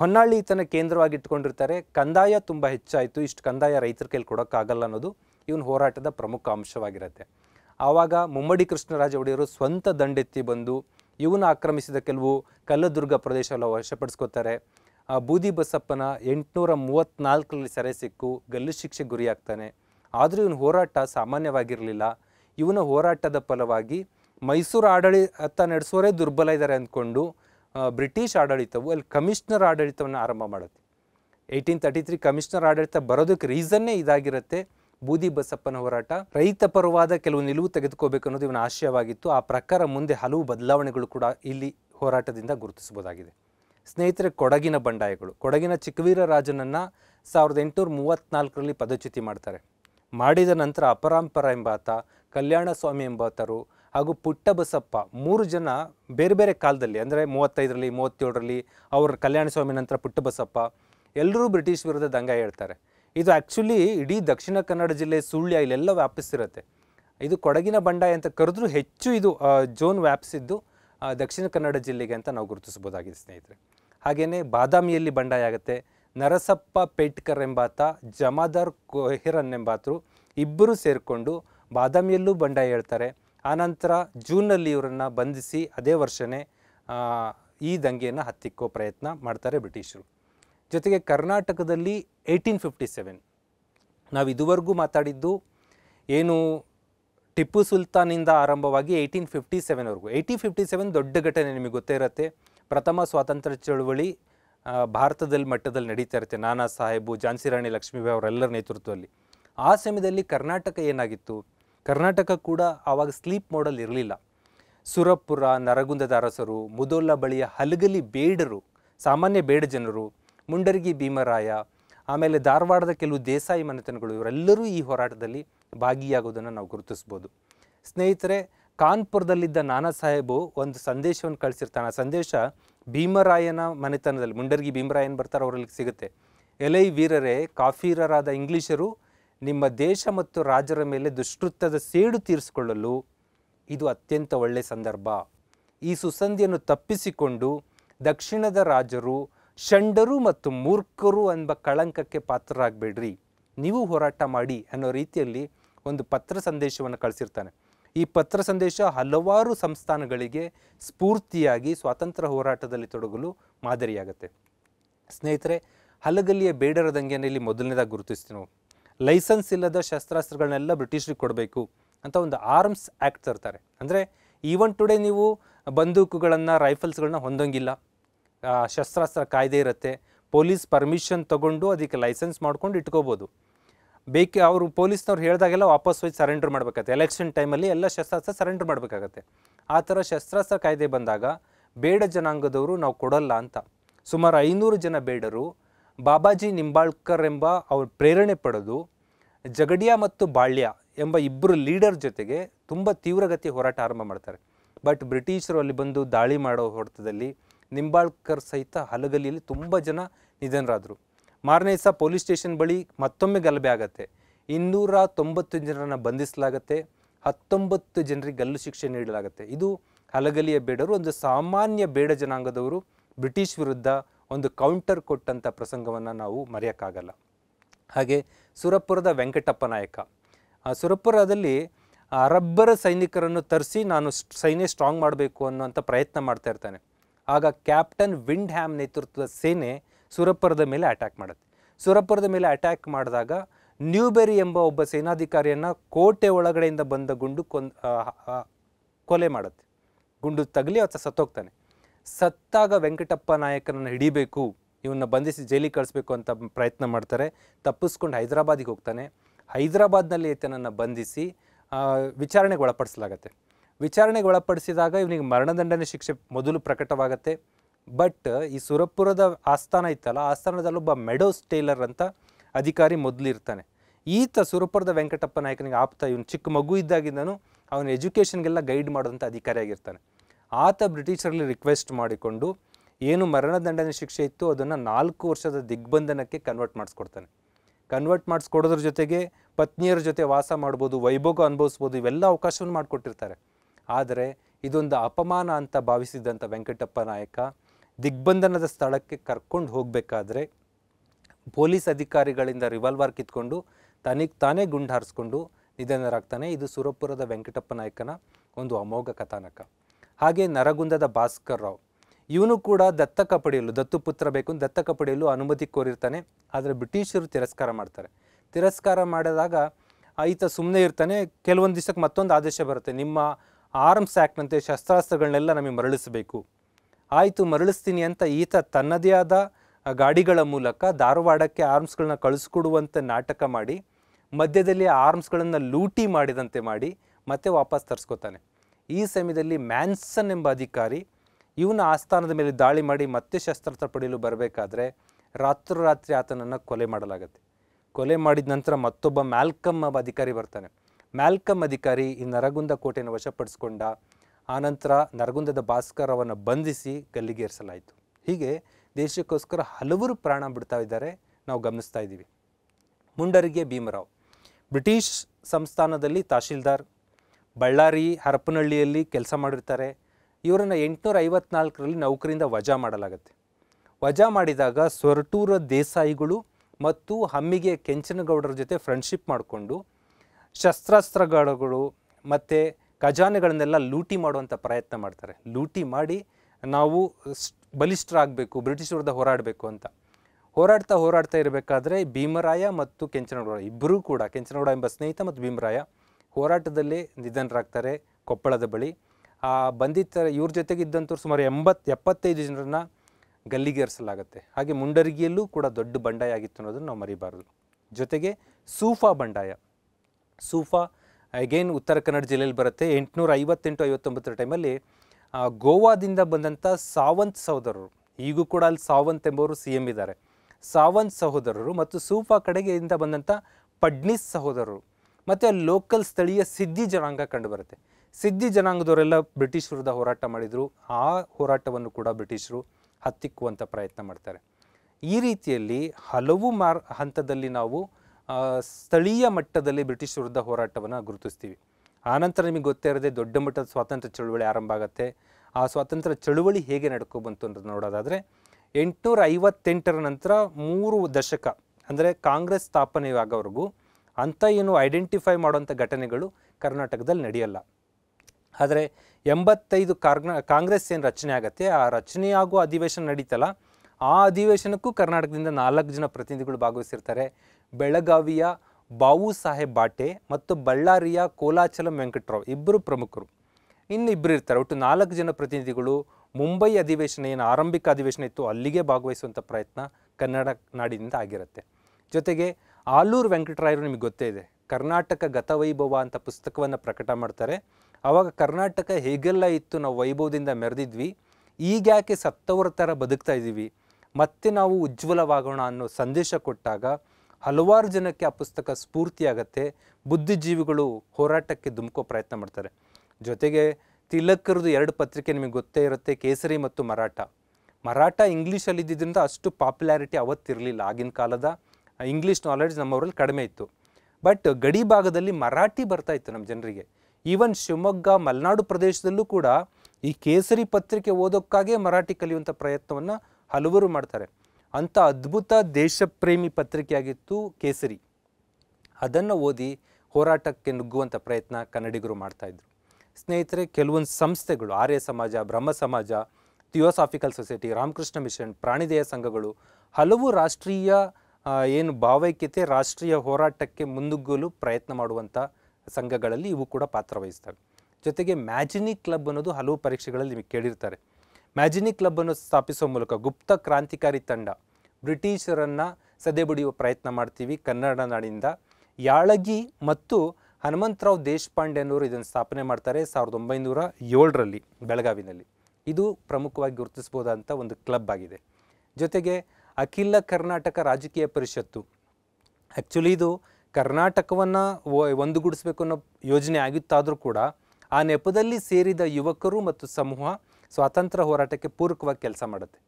ಹೊನ್ನಾಳಿ ತನ್ನ ಕೇಂದ್ರವಾಗಿ ಇಟ್ಕೊಂಡಿರ್ತಾರೆ ಕಂದಾಯ ತುಂಬ ಹೆಚ್ಚಾಯಿತು ಇಷ್ಟು ಕಂದಾಯ ರೈತರ ಕೈಲಿ ಕೊಡೋಕ್ಕಾಗಲ್ಲ ಅನ್ನೋದು ಇವನು ಹೋರಾಟದ ಪ್ರಮುಖ ಅಂಶವಾಗಿರುತ್ತೆ ಆವಾಗ ಮುಮ್ಮಡಿ ಕೃಷ್ಣರಾಜ ಒಡೆಯರು ಸ್ವಂತ ದಂಡೆತ್ತಿ ಬಂದು ಇವನು ಆಕ್ರಮಿಸಿದ ಕೆಲವು ಕಲ್ಲದುರ್ಗ ಪ್ರದೇಶವನ್ನು ವಶಪಡಿಸ್ಕೋತಾರೆ ಬೂದಿ ಬಸಪ್ಪನ ಎಂಟುನೂರ ಮೂವತ್ತ್ನಾಲ್ಕರಲ್ಲಿ ಸೆರೆ ಸಿಕ್ಕು ಗಲ್ಲು ಶಿಕ್ಷೆ ಗುರಿಯಾಗ್ತಾನೆ ಆದರೂ ಇವನ ಹೋರಾಟ ಸಾಮಾನ್ಯವಾಗಿರಲಿಲ್ಲ ಇವನ ಹೋರಾಟದ ಫಲವಾಗಿ ಮೈಸೂರು ಆಡಳಿತ ನಡೆಸೋರೇ ದುರ್ಬಲ ಇದ್ದಾರೆ ಅಂದ್ಕೊಂಡು ಬ್ರಿಟಿಷ್ ಆಡಳಿತವು ಅಲ್ಲಿ ಕಮಿಷನರ್ ಆಡಳಿತವನ್ನು ಆರಂಭ ಮಾಡುತ್ತೆ ಏಯ್ಟೀನ್ ತರ್ಟಿ ತ್ರೀ ಕಮಿಷನರ್ ಆಡಳಿತ ಬರೋದಕ್ಕೆ ರೀಸನ್ನೇ ಇದಾಗಿರುತ್ತೆ ಬೂದಿ ಬಸಪ್ಪನ ಹೋರಾಟ ರೈತ ಪರವಾದ ಕೆಲವು ನಿಲುವು ತೆಗೆದುಕೋಬೇಕು ಅನ್ನೋದು ಇವನ ಆಶಯವಾಗಿತ್ತು ಆ ಪ್ರಕಾರ ಮುಂದೆ ಹಲವು ಬದಲಾವಣೆಗಳು ಕೂಡ ಇಲ್ಲಿ ಹೋರಾಟದಿಂದ ಗುರುತಿಸಬಹುದಾಗಿದೆ ಸ್ನೇಹಿತರೆ ಕೊಡಗಿನ ಬಂಡಾಯಗಳು ಕೊಡಗಿನ ಚಿಕ್ಕವೀರ ರಾಜನನ್ನು ಸಾವಿರದ ಎಂಟುನೂರ ಮೂವತ್ತ್ನಾಲ್ಕರಲ್ಲಿ ಪದಚ್ಯುತಿ ಮಾಡ್ತಾರೆ ಮಾಡಿದ ನಂತರ ಅಪರಾಂಪರ ಎಂಬಾತ ಕಲ್ಯಾಣ ಸ್ವಾಮಿ ಎಂಬಾತರು ಹಾಗೂ ಪುಟ್ಟ ಬಸಪ್ಪ ಮೂರು ಜನ ಬೇರೆ ಬೇರೆ ಕಾಲದಲ್ಲಿ ಅಂದರೆ ಮೂವತ್ತೈದರಲ್ಲಿ ಮೂವತ್ತೇಳರಲ್ಲಿ ಅವರ ಕಲ್ಯಾಣ ಸ್ವಾಮಿ ನಂತರ ಪುಟ್ಟಬಸಪ್ಪ ಎಲ್ಲರೂ ಬ್ರಿಟಿಷ್ ವಿರುದ್ಧ ದಂಗ ಹೇಳ್ತಾರೆ ಇದು ಆ್ಯಕ್ಚುಲಿ ಇಡೀ ದಕ್ಷಿಣ ಕನ್ನಡ ಜಿಲ್ಲೆ ಸುಳ್ಯ ಇಲ್ಲೆಲ್ಲ ವ್ಯಾಪಿಸಿರುತ್ತೆ ಇದು ಕೊಡಗಿನ ಬಂಡಾಯ ಅಂತ ಕರೆದ್ರೂ ಹೆಚ್ಚು ಇದು ಜೋನ್ ವ್ಯಾಪಿಸಿದ್ದು ದಕ್ಷಿಣ ಕನ್ನಡ ಜಿಲ್ಲೆಗೆ ಅಂತ ನಾವು ಗುರುತಿಸ್ಬೋದಾಗಿದೆ ಸ್ನೇಹಿತರೆ ಹಾಗೆಯೇ ಬಾದಾಮಿಯಲ್ಲಿ ಬಂಡಾಯ ಆಗುತ್ತೆ ನರಸಪ್ಪ ಪೇಟ್ಕರ್ ಎಂಬಾತ ಜಮಾದಾರ್ ಕೊಹಿರನ್ ಎಂಬಾತರು ಇಬ್ಬರು ಸೇರಿಕೊಂಡು ಬಾದಾಮಿಯಲ್ಲೂ ಬಂಡಾಯ ಹೇಳ್ತಾರೆ ಆನಂತರ ಜೂನ್ನಲ್ಲಿ ಇವರನ್ನು ಬಂಧಿಸಿ ಅದೇ ವರ್ಷವೇ ಈ ದಂಗೆಯನ್ನು ಹತ್ತಿಕ್ಕೋ ಪ್ರಯತ್ನ ಮಾಡ್ತಾರೆ ಬ್ರಿಟಿಷರು ಜೊತೆಗೆ ಕರ್ನಾಟಕದಲ್ಲಿ ಏಯ್ಟೀನ್ ಫಿಫ್ಟಿ ಸೆವೆನ್ ನಾವು ಇದುವರೆಗೂ ಮಾತಾಡಿದ್ದು ಏನು ಟಿಪ್ಪು ಸುಲ್ತಾನಿಂದ ಆರಂಭವಾಗಿ ಏಯ್ಟೀನ್ ಫಿಫ್ಟಿ ಸೆವೆನ್ವರೆಗೂ ಏಯ್ಟೀನ್ ಫಿಫ್ಟಿ ಸೆವೆನ್ ದೊಡ್ಡ ಘಟನೆ ನಿಮಗೆ ಗೊತ್ತೇ ಇರುತ್ತೆ ಪ್ರಥಮ ಸ್ವಾತಂತ್ರ್ಯ ಚಳುವಳಿ ಭಾರತದಲ್ಲಿ ಮಟ್ಟದಲ್ಲಿ ನಡೀತಾ ಇರುತ್ತೆ ನಾನಾ ಸಾಹೇಬು ಝಾನ್ಸಿ ರಾಣಿ ಲಕ್ಷ್ಮೀಬಾಯಿ ಅವರೆಲ್ಲರ ನೇತೃತ್ವದಲ್ಲಿ ಆ ಸಮಯದಲ್ಲಿ ಕರ್ನಾಟಕ ಏನಾಗಿತ್ತು ಕರ್ನಾಟಕ ಕೂಡ ಆವಾಗ ಸ್ಲೀಪ್ ಮೋಡಲ್ ಇರಲಿಲ್ಲ ಸುರಪುರ ನರಗುಂದದ ಅರಸರು ಮುದೋಲ್ಲ ಬಳಿಯ ಹಲಗಲಿ ಬೇಡರು ಸಾಮಾನ್ಯ ಬೇಡ ಜನರು ಮುಂಡರ್ಗಿ ಭೀಮರಾಯ ಆಮೇಲೆ ಧಾರವಾಡದ ಕೆಲವು ದೇಸಾಯಿ ಮನೆತನಗಳು ಇವರೆಲ್ಲರೂ ಈ ಹೋರಾಟದಲ್ಲಿ ಭಾಗಿಯಾಗೋದನ್ನು ನಾವು ಗುರುತಿಸ್ಬೋದು ಸ್ನೇಹಿತರೆ ಕಾನ್ಪುರದಲ್ಲಿದ್ದ ನಾನಾ ಸಾಹೇಬು ಒಂದು ಸಂದೇಶವನ್ನು ಕಳಿಸಿರ್ತಾನೆ ಆ ಸಂದೇಶ ಭೀಮರಾಯನ ಮನೆತನದಲ್ಲಿ ಮುಂಡರ್ಗಿ ಭೀಮರಾಯನ್ ಬರ್ತಾರೆ ಅವರಲ್ಲಿ ಸಿಗುತ್ತೆ ಎಲೈ ವೀರರೇ ಕಾಫೀರರಾದ ಇಂಗ್ಲಿಷರು ನಿಮ್ಮ ದೇಶ ಮತ್ತು ರಾಜರ ಮೇಲೆ ದುಷ್ಕೃತ್ಯದ ಸೇಡು ತೀರಿಸಿಕೊಳ್ಳಲು ಇದು ಅತ್ಯಂತ ಒಳ್ಳೆಯ ಸಂದರ್ಭ ಈ ಸುಸಂಧಿಯನ್ನು ತಪ್ಪಿಸಿಕೊಂಡು ದಕ್ಷಿಣದ ರಾಜರು ಷಂಡರು ಮತ್ತು ಮೂರ್ಖರು ಎಂಬ ಕಳಂಕಕ್ಕೆ ಪಾತ್ರರಾಗಬೇಡ್ರಿ ನೀವು ಹೋರಾಟ ಮಾಡಿ ಅನ್ನೋ ರೀತಿಯಲ್ಲಿ ಒಂದು ಪತ್ರ ಸಂದೇಶವನ್ನು ಕಳಿಸಿರ್ತಾನೆ ಈ ಪತ್ರ ಸಂದೇಶ ಹಲವಾರು ಸಂಸ್ಥಾನಗಳಿಗೆ ಸ್ಫೂರ್ತಿಯಾಗಿ ಸ್ವಾತಂತ್ರ್ಯ ಹೋರಾಟದಲ್ಲಿ ತೊಡಗಲು ಮಾದರಿಯಾಗುತ್ತೆ ಸ್ನೇಹಿತರೆ ಹಲಗಲಿಯ ಬೇಡರ ಇಲ್ಲಿ ಮೊದಲನೇದಾಗಿ ಗುರುತಿಸ್ತೀವಿ ನಾವು ಲೈಸೆನ್ಸ್ ಇಲ್ಲದ ಶಸ್ತ್ರಾಸ್ತ್ರಗಳನ್ನೆಲ್ಲ ಬ್ರಿಟಿಷರಿಗೆ ಕೊಡಬೇಕು ಅಂತ ಒಂದು ಆರ್ಮ್ಸ್ ಆ್ಯಕ್ಟ್ ತರ್ತಾರೆ ಅಂದರೆ ಈವನ್ ಟುಡೇ ನೀವು ಬಂದೂಕುಗಳನ್ನು ರೈಫಲ್ಸ್ಗಳನ್ನ ಹೊಂದೋಂಗಿಲ್ಲ ಶಸ್ತ್ರಾಸ್ತ್ರ ಕಾಯ್ದೆ ಇರುತ್ತೆ ಪೊಲೀಸ್ ಪರ್ಮಿಷನ್ ತೊಗೊಂಡು ಅದಕ್ಕೆ ಲೈಸೆನ್ಸ್ ಮಾಡ್ಕೊಂಡು ಇಟ್ಕೋಬೋದು ಬೇಕೆ ಅವರು ಪೊಲೀಸ್ನವ್ರು ಹೇಳಿದಾಗೆಲ್ಲ ವಾಪಸ್ ಹೋಗಿ ಸರೆಂಡರ್ ಮಾಡಬೇಕಾಗತ್ತೆ ಎಲೆಕ್ಷನ್ ಟೈಮಲ್ಲಿ ಎಲ್ಲ ಶಸ್ತ್ರಾಸ್ತ್ರ ಸರೆಂಡರ್ ಮಾಡಬೇಕಾಗತ್ತೆ ಆ ಥರ ಶಸ್ತ್ರಾಸ್ತ್ರ ಕಾಯ್ದೆ ಬಂದಾಗ ಬೇಡ ಜನಾಂಗದವರು ನಾವು ಕೊಡಲ್ಲ ಅಂತ ಸುಮಾರು ಐನೂರು ಜನ ಬೇಡರು ಬಾಬಾಜಿ ನಿಂಬಾಳ್ಕರ್ ಎಂಬ ಅವರು ಪ್ರೇರಣೆ ಪಡೆದು ಜಗಡಿಯ ಮತ್ತು ಬಾಳ್ಯ ಎಂಬ ಇಬ್ಬರು ಲೀಡರ್ ಜೊತೆಗೆ ತುಂಬ ತೀವ್ರಗತಿ ಹೋರಾಟ ಆರಂಭ ಮಾಡ್ತಾರೆ ಬಟ್ ಬ್ರಿಟಿಷರು ಅಲ್ಲಿ ಬಂದು ದಾಳಿ ಮಾಡೋ ಹೊಡೆತದಲ್ಲಿ ನಿಂಬಾಳ್ಕರ್ ಸಹಿತ ಹಲಗಲಿಯಲ್ಲಿ ತುಂಬ ಜನ ನಿಧನರಾದರು ಮಾರನೇ ದಿವಸ ಪೊಲೀಸ್ ಸ್ಟೇಷನ್ ಬಳಿ ಮತ್ತೊಮ್ಮೆ ಗಲಭೆ ಆಗತ್ತೆ ಇನ್ನೂರ ತೊಂಬತ್ತು ಜನರನ್ನು ಬಂಧಿಸಲಾಗತ್ತೆ ಹತ್ತೊಂಬತ್ತು ಜನರಿಗೆ ಗಲ್ಲು ಶಿಕ್ಷೆ ನೀಡಲಾಗುತ್ತೆ ಇದು ಹಲಗಲಿಯ ಬೇಡರು ಒಂದು ಸಾಮಾನ್ಯ ಬೇಡ ಜನಾಂಗದವರು ಬ್ರಿಟಿಷ್ ವಿರುದ್ಧ ಒಂದು ಕೌಂಟರ್ ಕೊಟ್ಟಂಥ ಪ್ರಸಂಗವನ್ನು ನಾವು ಮರೆಯೋಕ್ಕಾಗಲ್ಲ ಹಾಗೆ ಸುರಪುರದ ವೆಂಕಟಪ್ಪ ನಾಯಕ ಸುರಪುರದಲ್ಲಿ ಅರಬ್ಬರ ಸೈನಿಕರನ್ನು ತರಿಸಿ ನಾನು ಸೈನ್ಯ ಸ್ಟ್ರಾಂಗ್ ಮಾಡಬೇಕು ಅನ್ನೋಂಥ ಪ್ರಯತ್ನ ಮಾಡ್ತಾ ಇರ್ತಾನೆ ಆಗ ಕ್ಯಾಪ್ಟನ್ ವಿಂಡ್ ಹ್ಯಾಮ್ ನೇತೃತ್ವದ ಸೇನೆ ಸುರಪ್ಪರದ ಮೇಲೆ ಅಟ್ಯಾಕ್ ಮಾಡುತ್ತೆ ಸುರಪ್ಪರದ ಮೇಲೆ ಅಟ್ಯಾಕ್ ಮಾಡಿದಾಗ ನ್ಯೂಬೆರಿ ಎಂಬ ಒಬ್ಬ ಸೇನಾಧಿಕಾರಿಯನ್ನು ಕೋಟೆ ಒಳಗಡೆಯಿಂದ ಬಂದ ಗುಂಡು ಕೊಂದ್ ಕೊಲೆ ಮಾಡುತ್ತೆ ಗುಂಡು ತಗಲಿ ಅಥವಾ ಸತ್ತೋಗ್ತಾನೆ ಸತ್ತಾಗ ವೆಂಕಟಪ್ಪ ನಾಯಕನನ್ನು ಹಿಡಿಬೇಕು ಇವನ್ನ ಬಂಧಿಸಿ ಜೈಲಿಗೆ ಕಳಿಸ್ಬೇಕು ಅಂತ ಪ್ರಯತ್ನ ಮಾಡ್ತಾರೆ ತಪ್ಪಿಸ್ಕೊಂಡು ಹೈದರಾಬಾದಿಗೆ ಹೋಗ್ತಾನೆ ಹೈದರಾಬಾದ್ನಲ್ಲಿ ಈತನನ್ನು ಬಂಧಿಸಿ ವಿಚಾರಣೆಗೆ ಒಳಪಡಿಸಲಾಗತ್ತೆ ವಿಚಾರಣೆಗೆ ಒಳಪಡಿಸಿದಾಗ ಇವನಿಗೆ ಮರಣದಂಡನೆ ಶಿಕ್ಷೆ ಮೊದಲು ಪ್ರಕಟವಾಗತ್ತೆ ಬಟ್ ಈ ಸುರಪುರದ ಆಸ್ಥಾನ ಇತ್ತಲ್ಲ ಆಸ್ಥಾನದಲ್ಲೊಬ್ಬ ಮೆಡೋಸ್ ಟೇಲರ್ ಅಂತ ಅಧಿಕಾರಿ ಮೊದಲಿರ್ತಾನೆ ಈತ ಸುರಪುರದ ವೆಂಕಟಪ್ಪ ನಾಯಕನಿಗೆ ಆಪ್ತ ಇವನು ಚಿಕ್ಕ ಮಗು ಇದ್ದಾಗಿಂದನು ಅವನ ಎಜುಕೇಷನ್ಗೆಲ್ಲ ಗೈಡ್ ಮಾಡೋದಂಥ ಅಧಿಕಾರಿಯಾಗಿರ್ತಾನೆ ಆತ ಬ್ರಿಟಿಷರಲ್ಲಿ ರಿಕ್ವೆಸ್ಟ್ ಮಾಡಿಕೊಂಡು ಏನು ಮರಣದಂಡನೆ ಶಿಕ್ಷೆ ಇತ್ತು ಅದನ್ನು ನಾಲ್ಕು ವರ್ಷದ ದಿಗ್ಬಂಧನಕ್ಕೆ ಕನ್ವರ್ಟ್ ಮಾಡಿಸ್ಕೊಡ್ತಾನೆ ಕನ್ವರ್ಟ್ ಮಾಡಿಸ್ಕೊಡೋದ್ರ ಜೊತೆಗೆ ಪತ್ನಿಯರ ಜೊತೆ ವಾಸ ಮಾಡ್ಬೋದು ವೈಭೋಗ ಅನುಭವಿಸ್ಬೋದು ಇವೆಲ್ಲ ಅವಕಾಶವನ್ನು ಮಾಡಿಕೊಟ್ಟಿರ್ತಾರೆ ಆದರೆ ಇದೊಂದು ಅಪಮಾನ ಅಂತ ಭಾವಿಸಿದ್ದಂಥ ವೆಂಕಟಪ್ಪ ನಾಯಕ ದಿಗ್ಬಂಧನದ ಸ್ಥಳಕ್ಕೆ ಕರ್ಕೊಂಡು ಹೋಗಬೇಕಾದ್ರೆ ಪೊಲೀಸ್ ಅಧಿಕಾರಿಗಳಿಂದ ರಿವಾಲ್ವರ್ ಕಿತ್ಕೊಂಡು ತನಿಗೆ ತಾನೇ ಗುಂಡು ಹಾರಿಸ್ಕೊಂಡು ನಿಧನರಾಗ್ತಾನೆ ಇದು ಸುರಪುರದ ವೆಂಕಟಪ್ಪ ನಾಯಕನ ಒಂದು ಅಮೋಘ ಕಥಾನಕ ಹಾಗೆ ನರಗುಂದದ ಭಾಸ್ಕರ್ ರಾವ್ ಇವನು ಕೂಡ ದತ್ತಕ ಪಡೆಯಲು ದತ್ತು ಪುತ್ರ ಬೇಕು ದತ್ತಕ ಪಡೆಯಲು ಅನುಮತಿ ಕೋರಿರ್ತಾನೆ ಆದರೆ ಬ್ರಿಟಿಷರು ತಿರಸ್ಕಾರ ಮಾಡ್ತಾರೆ ತಿರಸ್ಕಾರ ಮಾಡಿದಾಗ ಆಯಿತ ಸುಮ್ಮನೆ ಇರ್ತಾನೆ ಕೆಲವೊಂದು ದಿವಸಕ್ಕೆ ಮತ್ತೊಂದು ಆದೇಶ ಬರುತ್ತೆ ನಿಮ್ಮ ಆರ್ಮ್ಸ್ ಆ್ಯಕ್ಟ್ನಂತೆ ಶಸ್ತ್ರಾಸ್ತ್ರಗಳನ್ನೆಲ್ಲ ನಮಗೆ ಮರಳಿಸಬೇಕು ಆಯಿತು ಮರಳಿಸ್ತೀನಿ ಅಂತ ಈತ ತನ್ನದೇ ಆದ ಗಾಡಿಗಳ ಮೂಲಕ ಧಾರವಾಡಕ್ಕೆ ಆರ್ಮ್ಸ್ಗಳನ್ನ ಕಳಿಸ್ಕೊಡುವಂತೆ ನಾಟಕ ಮಾಡಿ ಮಧ್ಯದಲ್ಲಿ ಆರ್ಮ್ಸ್ಗಳನ್ನು ಲೂಟಿ ಮಾಡಿದಂತೆ ಮಾಡಿ ಮತ್ತೆ ವಾಪಸ್ ತರಿಸ್ಕೋತಾನೆ ಈ ಸಮಯದಲ್ಲಿ ಮ್ಯಾನ್ಸನ್ ಎಂಬ ಅಧಿಕಾರಿ ಇವನ ಆಸ್ಥಾನದ ಮೇಲೆ ದಾಳಿ ಮಾಡಿ ಮತ್ತೆ ಶಸ್ತ್ರಾಸ್ತ್ರ ಪಡೆಯಲು ಬರಬೇಕಾದ್ರೆ ರಾತ್ರೋರಾತ್ರಿ ಆತನನ್ನು ಕೊಲೆ ಮಾಡಲಾಗುತ್ತೆ ಕೊಲೆ ಮಾಡಿದ ನಂತರ ಮತ್ತೊಬ್ಬ ಮ್ಯಾಲ್ಕಮ್ ಎಂಬ ಅಧಿಕಾರಿ ಬರ್ತಾನೆ ಮ್ಯಾಲ್ಕಮ್ ಅಧಿಕಾರಿ ಈ ನರಗುಂದ ಕೋಟೆಯನ್ನು ವಶಪಡಿಸ್ಕೊಂಡ ಆನಂತರ ನರಗುಂದದ ಅವನ್ನು ಬಂಧಿಸಿ ಗಲ್ಲಿಗೇರಿಸಲಾಯಿತು ಹೀಗೆ ದೇಶಕ್ಕೋಸ್ಕರ ಹಲವರು ಪ್ರಾಣ ಬಿಡ್ತಾ ಇದ್ದಾರೆ ನಾವು ಗಮನಿಸ್ತಾ ಇದ್ದೀವಿ ಮುಂಡರಿಗೆ ಭೀಮರಾವ್ ಬ್ರಿಟಿಷ್ ಸಂಸ್ಥಾನದಲ್ಲಿ ತಹಶೀಲ್ದಾರ್ ಬಳ್ಳಾರಿ ಹರಪನಹಳ್ಳಿಯಲ್ಲಿ ಕೆಲಸ ಮಾಡಿರ್ತಾರೆ ಇವರನ್ನು ಎಂಟುನೂರ ಐವತ್ನಾಲ್ಕರಲ್ಲಿ ನೌಕರಿಯಿಂದ ವಜಾ ಮಾಡಲಾಗುತ್ತೆ ವಜಾ ಮಾಡಿದಾಗ ಸೊರಟೂರ ದೇಸಾಯಿಗಳು ಮತ್ತು ಹಮ್ಮಿಗೆ ಕೆಂಚನಗೌಡರ ಜೊತೆ ಫ್ರೆಂಡ್ಶಿಪ್ ಮಾಡಿಕೊಂಡು ಶಸ್ತ್ರಾಸ್ತ್ರಗಳು ಮತ್ತು ಖಜಾನೆಗಳನ್ನೆಲ್ಲ ಲೂಟಿ ಮಾಡುವಂಥ ಪ್ರಯತ್ನ ಮಾಡ್ತಾರೆ ಲೂಟಿ ಮಾಡಿ ನಾವು ಬಲಿಷ್ಠರಾಗಬೇಕು ಬ್ರಿಟಿಷ್ ವಿರುದ್ಧ ಹೋರಾಡಬೇಕು ಅಂತ ಹೋರಾಡ್ತಾ ಹೋರಾಡ್ತಾ ಇರಬೇಕಾದ್ರೆ ಭೀಮರಾಯ ಮತ್ತು ಕೆಂಚನಗೌಡ ಇಬ್ಬರೂ ಕೂಡ ಕೆಂಚನಗೌಡ ಎಂಬ ಸ್ನೇಹಿತ ಮತ್ತು ಭೀಮರಾಯ ಹೋರಾಟದಲ್ಲಿ ನಿಧನರಾಗ್ತಾರೆ ಕೊಪ್ಪಳದ ಬಳಿ ಆ ಬಂಧಿತರ ಇವ್ರ ಜೊತೆಗಿದ್ದಂಥವ್ರು ಸುಮಾರು ಎಂಬತ್ತು ಎಪ್ಪತ್ತೈದು ಜನರನ್ನ ಗಲ್ಲಿಗೇರಿಸಲಾಗುತ್ತೆ ಹಾಗೆ ಮುಂಡರಿಗೆಯಲ್ಲೂ ಕೂಡ ದೊಡ್ಡ ಬಂಡಾಯ ಆಗಿತ್ತು ಅನ್ನೋದನ್ನು ನಾವು ಮರಿಬಾರದು ಜೊತೆಗೆ ಸೂಫಾ ಬಂಡಾಯ ಸೂಫಾ ಅಗೇನ್ ಉತ್ತರ ಕನ್ನಡ ಜಿಲ್ಲೆಯಲ್ಲಿ ಬರುತ್ತೆ ಎಂಟುನೂರ ಐವತ್ತೆಂಟು ಐವತ್ತೊಂಬತ್ತರ ಟೈಮಲ್ಲಿ ಗೋವಾದಿಂದ ಬಂದಂಥ ಸಾವಂತ್ ಸಹೋದರರು ಈಗೂ ಕೂಡ ಅಲ್ಲಿ ಸಾವಂತ್ ಎಂಬವರು ಸಿ ಎಮ್ ಇದ್ದಾರೆ ಸಾವಂತ್ ಸಹೋದರರು ಮತ್ತು ಸೂಫಾ ಕಡೆಗೆಯಿಂದ ಬಂದಂಥ ಪಡ್ನಿಸ್ ಸಹೋದರರು ಮತ್ತು ಅಲ್ಲಿ ಲೋಕಲ್ ಸ್ಥಳೀಯ ಸಿದ್ಧಿ ಜನಾಂಗ ಕಂಡುಬರುತ್ತೆ ಸಿದ್ಧಿ ಜನಾಂಗದವರೆಲ್ಲ ಬ್ರಿಟಿಷ್ ವಿರುದ್ಧ ಹೋರಾಟ ಮಾಡಿದರು ಆ ಹೋರಾಟವನ್ನು ಕೂಡ ಬ್ರಿಟಿಷರು ಹತ್ತಿಕ್ಕುವಂಥ ಪ್ರಯತ್ನ ಮಾಡ್ತಾರೆ ಈ ರೀತಿಯಲ್ಲಿ ಹಲವು ಮಾರ್ ಹಂತದಲ್ಲಿ ನಾವು ಸ್ಥಳೀಯ ಮಟ್ಟದಲ್ಲಿ ಬ್ರಿಟಿಷ್ ವಿರುದ್ಧ ಹೋರಾಟವನ್ನು ಗುರುತಿಸ್ತೀವಿ ಆನಂತರ ನಿಮಗೆ ಗೊತ್ತೇ ಇರದೆ ದೊಡ್ಡ ಮಟ್ಟದ ಸ್ವಾತಂತ್ರ್ಯ ಚಳುವಳಿ ಆರಂಭ ಆಗುತ್ತೆ ಆ ಸ್ವಾತಂತ್ರ್ಯ ಚಳುವಳಿ ಹೇಗೆ ನಡ್ಕೊಬಂತು ಅಂತ ನೋಡೋದಾದರೆ ಎಂಟುನೂರ ಐವತ್ತೆಂಟರ ನಂತರ ಮೂರು ದಶಕ ಅಂದರೆ ಕಾಂಗ್ರೆಸ್ ಸ್ಥಾಪನೆಯಾಗೋವರೆಗೂ ಅಂಥ ಏನು ಐಡೆಂಟಿಫೈ ಮಾಡುವಂಥ ಘಟನೆಗಳು ಕರ್ನಾಟಕದಲ್ಲಿ ನಡೆಯಲ್ಲ ಆದರೆ ಎಂಬತ್ತೈದು ಕಾರ್ನ ಕಾಂಗ್ರೆಸ್ ಏನು ರಚನೆ ಆಗುತ್ತೆ ಆ ರಚನೆಯಾಗುವ ಅಧಿವೇಶನ ನಡೀತಲ್ಲ ಆ ಅಧಿವೇಶನಕ್ಕೂ ಕರ್ನಾಟಕದಿಂದ ನಾಲ್ಕು ಜನ ಪ್ರತಿನಿಧಿಗಳು ಭಾಗವಹಿಸಿರ್ತಾರೆ ಬೆಳಗಾವಿಯ ಬಾವು ಸಾಹೇಬ್ ಬಾಟೆ ಮತ್ತು ಬಳ್ಳಾರಿಯ ಕೋಲಾಚಲಂ ವೆಂಕಟರಾವ್ ಇಬ್ಬರು ಪ್ರಮುಖರು ಇನ್ನಿಬ್ಬರು ಇರ್ತಾರೆ ಒಟ್ಟು ನಾಲ್ಕು ಜನ ಪ್ರತಿನಿಧಿಗಳು ಮುಂಬೈ ಅಧಿವೇಶನ ಏನು ಆರಂಭಿಕ ಅಧಿವೇಶನ ಇತ್ತು ಅಲ್ಲಿಗೆ ಭಾಗವಹಿಸುವಂಥ ಪ್ರಯತ್ನ ಕನ್ನಡ ನಾಡಿನಿಂದ ಆಗಿರುತ್ತೆ ಜೊತೆಗೆ ಆಲೂರು ವೆಂಕಟರಾಯರು ನಿಮಗೆ ಗೊತ್ತೇ ಇದೆ ಕರ್ನಾಟಕ ಗತವೈಭವ ಅಂತ ಪುಸ್ತಕವನ್ನು ಪ್ರಕಟ ಮಾಡ್ತಾರೆ ಆವಾಗ ಕರ್ನಾಟಕ ಹೇಗೆಲ್ಲ ಇತ್ತು ನಾವು ವೈಭವದಿಂದ ಮೆರೆದಿದ್ವಿ ಈಗ ಯಾಕೆ ಸತ್ತವರ ಥರ ಬದುಕ್ತಾ ಇದ್ದೀವಿ ಮತ್ತೆ ನಾವು ಉಜ್ವಲವಾಗೋಣ ಅನ್ನೋ ಸಂದೇಶ ಕೊಟ್ಟಾಗ ಹಲವಾರು ಜನಕ್ಕೆ ಆ ಪುಸ್ತಕ ಸ್ಫೂರ್ತಿಯಾಗತ್ತೆ ಬುದ್ಧಿಜೀವಿಗಳು ಹೋರಾಟಕ್ಕೆ ಧುಮುಕೋ ಪ್ರಯತ್ನ ಮಾಡ್ತಾರೆ ಜೊತೆಗೆ ತಿಲಕ್ಕರದು ಎರಡು ಪತ್ರಿಕೆ ನಿಮಗೆ ಗೊತ್ತೇ ಇರುತ್ತೆ ಕೇಸರಿ ಮತ್ತು ಮರಾಠ ಮರಾಠ ಇಂಗ್ಲೀಷಲ್ಲಿ ಇದ್ದಿದ್ದರಿಂದ ಅಷ್ಟು ಪಾಪ್ಯುಲಾರಿಟಿ ಅವತ್ತಿರಲಿಲ್ಲ ಆಗಿನ ಕಾಲದ ಇಂಗ್ಲೀಷ್ ನಾಲೆಡ್ಜ್ ನಮ್ಮವರಲ್ಲಿ ಕಡಿಮೆ ಇತ್ತು ಬಟ್ ಗಡಿ ಭಾಗದಲ್ಲಿ ಮರಾಠಿ ಬರ್ತಾ ಇತ್ತು ನಮ್ಮ ಜನರಿಗೆ ಈವನ್ ಶಿವಮೊಗ್ಗ ಮಲೆನಾಡು ಪ್ರದೇಶದಲ್ಲೂ ಕೂಡ ಈ ಕೇಸರಿ ಪತ್ರಿಕೆ ಓದೋಕ್ಕಾಗೇ ಮರಾಠಿ ಕಲಿಯುವಂಥ ಪ್ರಯತ್ನವನ್ನು ಹಲವರು ಮಾಡ್ತಾರೆ ಅಂಥ ಅದ್ಭುತ ದೇಶಪ್ರೇಮಿ ಪತ್ರಿಕೆಯಾಗಿತ್ತು ಕೇಸರಿ ಅದನ್ನು ಓದಿ ಹೋರಾಟಕ್ಕೆ ನುಗ್ಗುವಂಥ ಪ್ರಯತ್ನ ಕನ್ನಡಿಗರು ಮಾಡ್ತಾಯಿದ್ರು ಸ್ನೇಹಿತರೆ ಕೆಲವೊಂದು ಸಂಸ್ಥೆಗಳು ಆರ್ಯ Samaj Brahmo Samaj theosophical society Ramakrishna mission ಪ್ರಾಣಿದೇಯ ಸಂಘಗಳು ಹಲವು ರಾಷ್ಟ್ರೀಯ ಏನು ಭಾವೈಕ್ಯತೆ ರಾಷ್ಟ್ರೀಯ ಹೋರಾಟಕ್ಕೆ ಮುಂದುಗ್ಗಲು ಪ್ರಯತ್ನ ಮಾಡುವಂಥ ಸಂಘಗಳಲ್ಲಿ ಇವು ಕೂಡ ಪಾತ್ರವಹಿಸ್ತವೆ ಜೊತೆಗೆ ಮ್ಯಾಜಿನಿ ಕ್ಲಬ್ ಅನ್ನೋದು ಹಲವು ಪರೀಕ್ಷೆಗಳಲ್ಲಿ ನಿಮಗೆ ಕೇಳಿರ್ತಾರೆ ಮ್ಯಾಜಿನಿ ಕ್ಲಬ್ಬನ್ನು ಸ್ಥಾಪಿಸುವ ಮೂಲಕ ಗುಪ್ತ ಕ್ರಾಂತಿಕಾರಿ ತಂಡ ಬ್ರಿಟಿಷರನ್ನು ಸದೆಬಡಿಯುವ ಪ್ರಯತ್ನ ಮಾಡ್ತೀವಿ ಕನ್ನಡ ನಾಡಿನಿಂದ ಯಾಳಗಿ ಮತ್ತು ಹನುಮಂತರಾವ್ ದೇಶಪಾಂಡೆ ಅನ್ನೋರು ಇದನ್ನು ಸ್ಥಾಪನೆ ಮಾಡ್ತಾರೆ ಸಾವಿರದ ಒಂಬೈನೂರ ಏಳರಲ್ಲಿ ಬೆಳಗಾವಿನಲ್ಲಿ ಇದು ಪ್ರಮುಖವಾಗಿ ಗುರುತಿಸ್ಬೋದಂಥ ಒಂದು ಕ್ಲಬ್ ಆಗಿದೆ ಜೊತೆಗೆ ಅಖಿಲ ಕರ್ನಾಟಕ ರಾಜಕೀಯ ಪರಿಷತ್ತು ಆ್ಯಕ್ಚುಲಿ ಇದು ಕರ್ನಾಟಕವನ್ನು ಒಂದುಗೂಡಿಸಬೇಕು ಅನ್ನೋ ಯೋಜನೆ ಆಗಿತ್ತಾದರೂ ಕೂಡ ಆ ನೆಪದಲ್ಲಿ ಸೇರಿದ ಯುವಕರು ಮತ್ತು ಸಮೂಹ ಸ್ವಾತಂತ್ರ್ಯ ಹೋರಾಟಕ್ಕೆ ಪೂರಕವಾಗಿ ಕೆಲಸ ಮಾಡುತ್ತೆ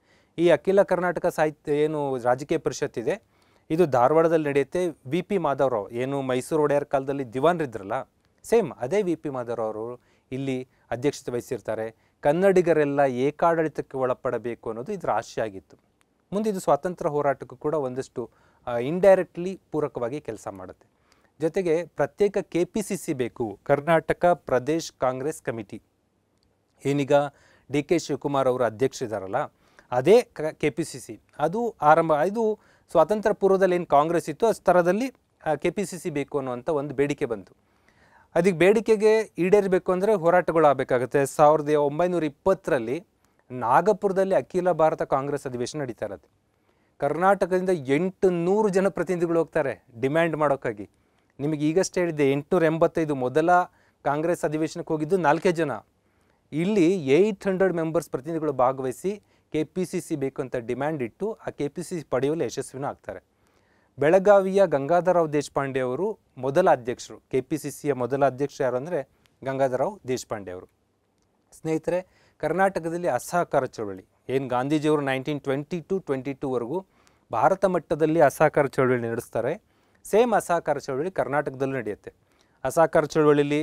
ಈ ಅಖಿಲ ಕರ್ನಾಟಕ ಸಾಹಿತ್ಯ ಏನು ರಾಜಕೀಯ ಪರಿಷತ್ ಇದೆ ಇದು ಧಾರವಾಡದಲ್ಲಿ ನಡೆಯುತ್ತೆ ವಿ ಪಿ ಮಾಧವರಾವ್ ಏನು ಮೈಸೂರು ಒಡೆಯರ್ ಕಾಲದಲ್ಲಿ ದಿವಾನ್ರಿದ್ರಲ್ಲ ಸೇಮ್ ಅದೇ ವಿ ಪಿ ಮಾಧವರಾವ್ ಇಲ್ಲಿ ಅಧ್ಯಕ್ಷತೆ ವಹಿಸಿರ್ತಾರೆ ಕನ್ನಡಿಗರೆಲ್ಲ ಏಕಾಡಳಿತಕ್ಕೆ ಒಳಪಡಬೇಕು ಅನ್ನೋದು ಇದರ ಆಶೆಯಾಗಿತ್ತು ಆಗಿತ್ತು ಮುಂದೆ ಇದು ಸ್ವಾತಂತ್ರ್ಯ ಹೋರಾಟಕ್ಕೂ ಕೂಡ ಒಂದಷ್ಟು ಇಂಡೈರೆಕ್ಟ್ಲಿ ಪೂರಕವಾಗಿ ಕೆಲಸ ಮಾಡುತ್ತೆ ಜೊತೆಗೆ ಪ್ರತ್ಯೇಕ ಕೆ ಪಿ ಸಿ ಸಿ ಬೇಕು ಕರ್ನಾಟಕ ಪ್ರದೇಶ್ ಕಾಂಗ್ರೆಸ್ ಕಮಿಟಿ ಏನೀಗ ಡಿ ಕೆ ಶಿವಕುಮಾರ್ ಅವರು ಇದ್ದಾರಲ್ಲ ಅದೇ ಕೆ ಪಿ ಸಿ ಸಿ ಅದು ಆರಂಭ ಇದು ಸ್ವಾತಂತ್ರ್ಯ ಪೂರ್ವದಲ್ಲಿ ಏನು ಕಾಂಗ್ರೆಸ್ ಇತ್ತು ಆ ಸ್ಥಳದಲ್ಲಿ ಕೆ ಪಿ ಸಿ ಸಿ ಬೇಕು ಅನ್ನುವಂಥ ಒಂದು ಬೇಡಿಕೆ ಬಂತು ಅದಕ್ಕೆ ಬೇಡಿಕೆಗೆ ಈಡೇರಬೇಕು ಅಂದರೆ ಆಗಬೇಕಾಗುತ್ತೆ ಸಾವಿರದ ಒಂಬೈನೂರ ಇಪ್ಪತ್ತರಲ್ಲಿ ನಾಗಪುರದಲ್ಲಿ ಅಖಿಲ ಭಾರತ ಕಾಂಗ್ರೆಸ್ ಅಧಿವೇಶನ ನಡೀತಾ ಇರೋದು ಕರ್ನಾಟಕದಿಂದ ಎಂಟು ನೂರು ಜನ ಪ್ರತಿನಿಧಿಗಳು ಹೋಗ್ತಾರೆ ಡಿಮ್ಯಾಂಡ್ ಮಾಡೋಕ್ಕಾಗಿ ನಿಮಗೆ ಈಗಷ್ಟೇ ಹೇಳಿದೆ ಎಂಟುನೂರ ಎಂಬತ್ತೈದು ಮೊದಲ ಕಾಂಗ್ರೆಸ್ ಅಧಿವೇಶನಕ್ಕೆ ಹೋಗಿದ್ದು ನಾಲ್ಕೇ ಜನ ಇಲ್ಲಿ ಏಯ್ಟ್ ಹಂಡ್ರೆಡ್ ಮೆಂಬರ್ಸ್ ಪ್ರತಿನಿಧಿಗಳು ಭಾಗವಹಿಸಿ ಕೆ ಪಿ ಸಿ ಸಿ ಬೇಕು ಅಂತ ಡಿಮ್ಯಾಂಡ್ ಇಟ್ಟು ಆ ಕೆ ಪಿ ಸಿ ಸಿ ಪಡೆಯಲು ಯಶಸ್ವಿನೂ ಆಗ್ತಾರೆ ಬೆಳಗಾವಿಯ ಗಂಗಾಧರಾವ್ ದೇಶಪಾಂಡೆ ಅವರು ಮೊದಲ ಅಧ್ಯಕ್ಷರು ಕೆ ಪಿ ಸಿ ಸಿಯ ಮೊದಲ ಅಧ್ಯಕ್ಷ ಯಾರು ಅಂದರೆ ಗಂಗಾಧರಾವ್ ದೇಶಪಾಂಡೆ ಅವರು ಸ್ನೇಹಿತರೆ ಕರ್ನಾಟಕದಲ್ಲಿ ಅಸಹಕಾರ ಚಳವಳಿ ಏನು ಗಾಂಧೀಜಿಯವರು ನೈನ್ಟೀನ್ ಟ್ವೆಂಟಿ ಟು ಟ್ವೆಂಟಿ ಟೂವರೆಗೂ ಭಾರತ ಮಟ್ಟದಲ್ಲಿ ಅಸಹಕಾರ ಚಳವಳಿ ನಡೆಸ್ತಾರೆ ಸೇಮ್ ಅಸಹಕಾರ ಚಳವಳಿ ಕರ್ನಾಟಕದಲ್ಲೂ ನಡೆಯುತ್ತೆ ಅಸಹಕಾರ ಚಳವಳಿಲಿ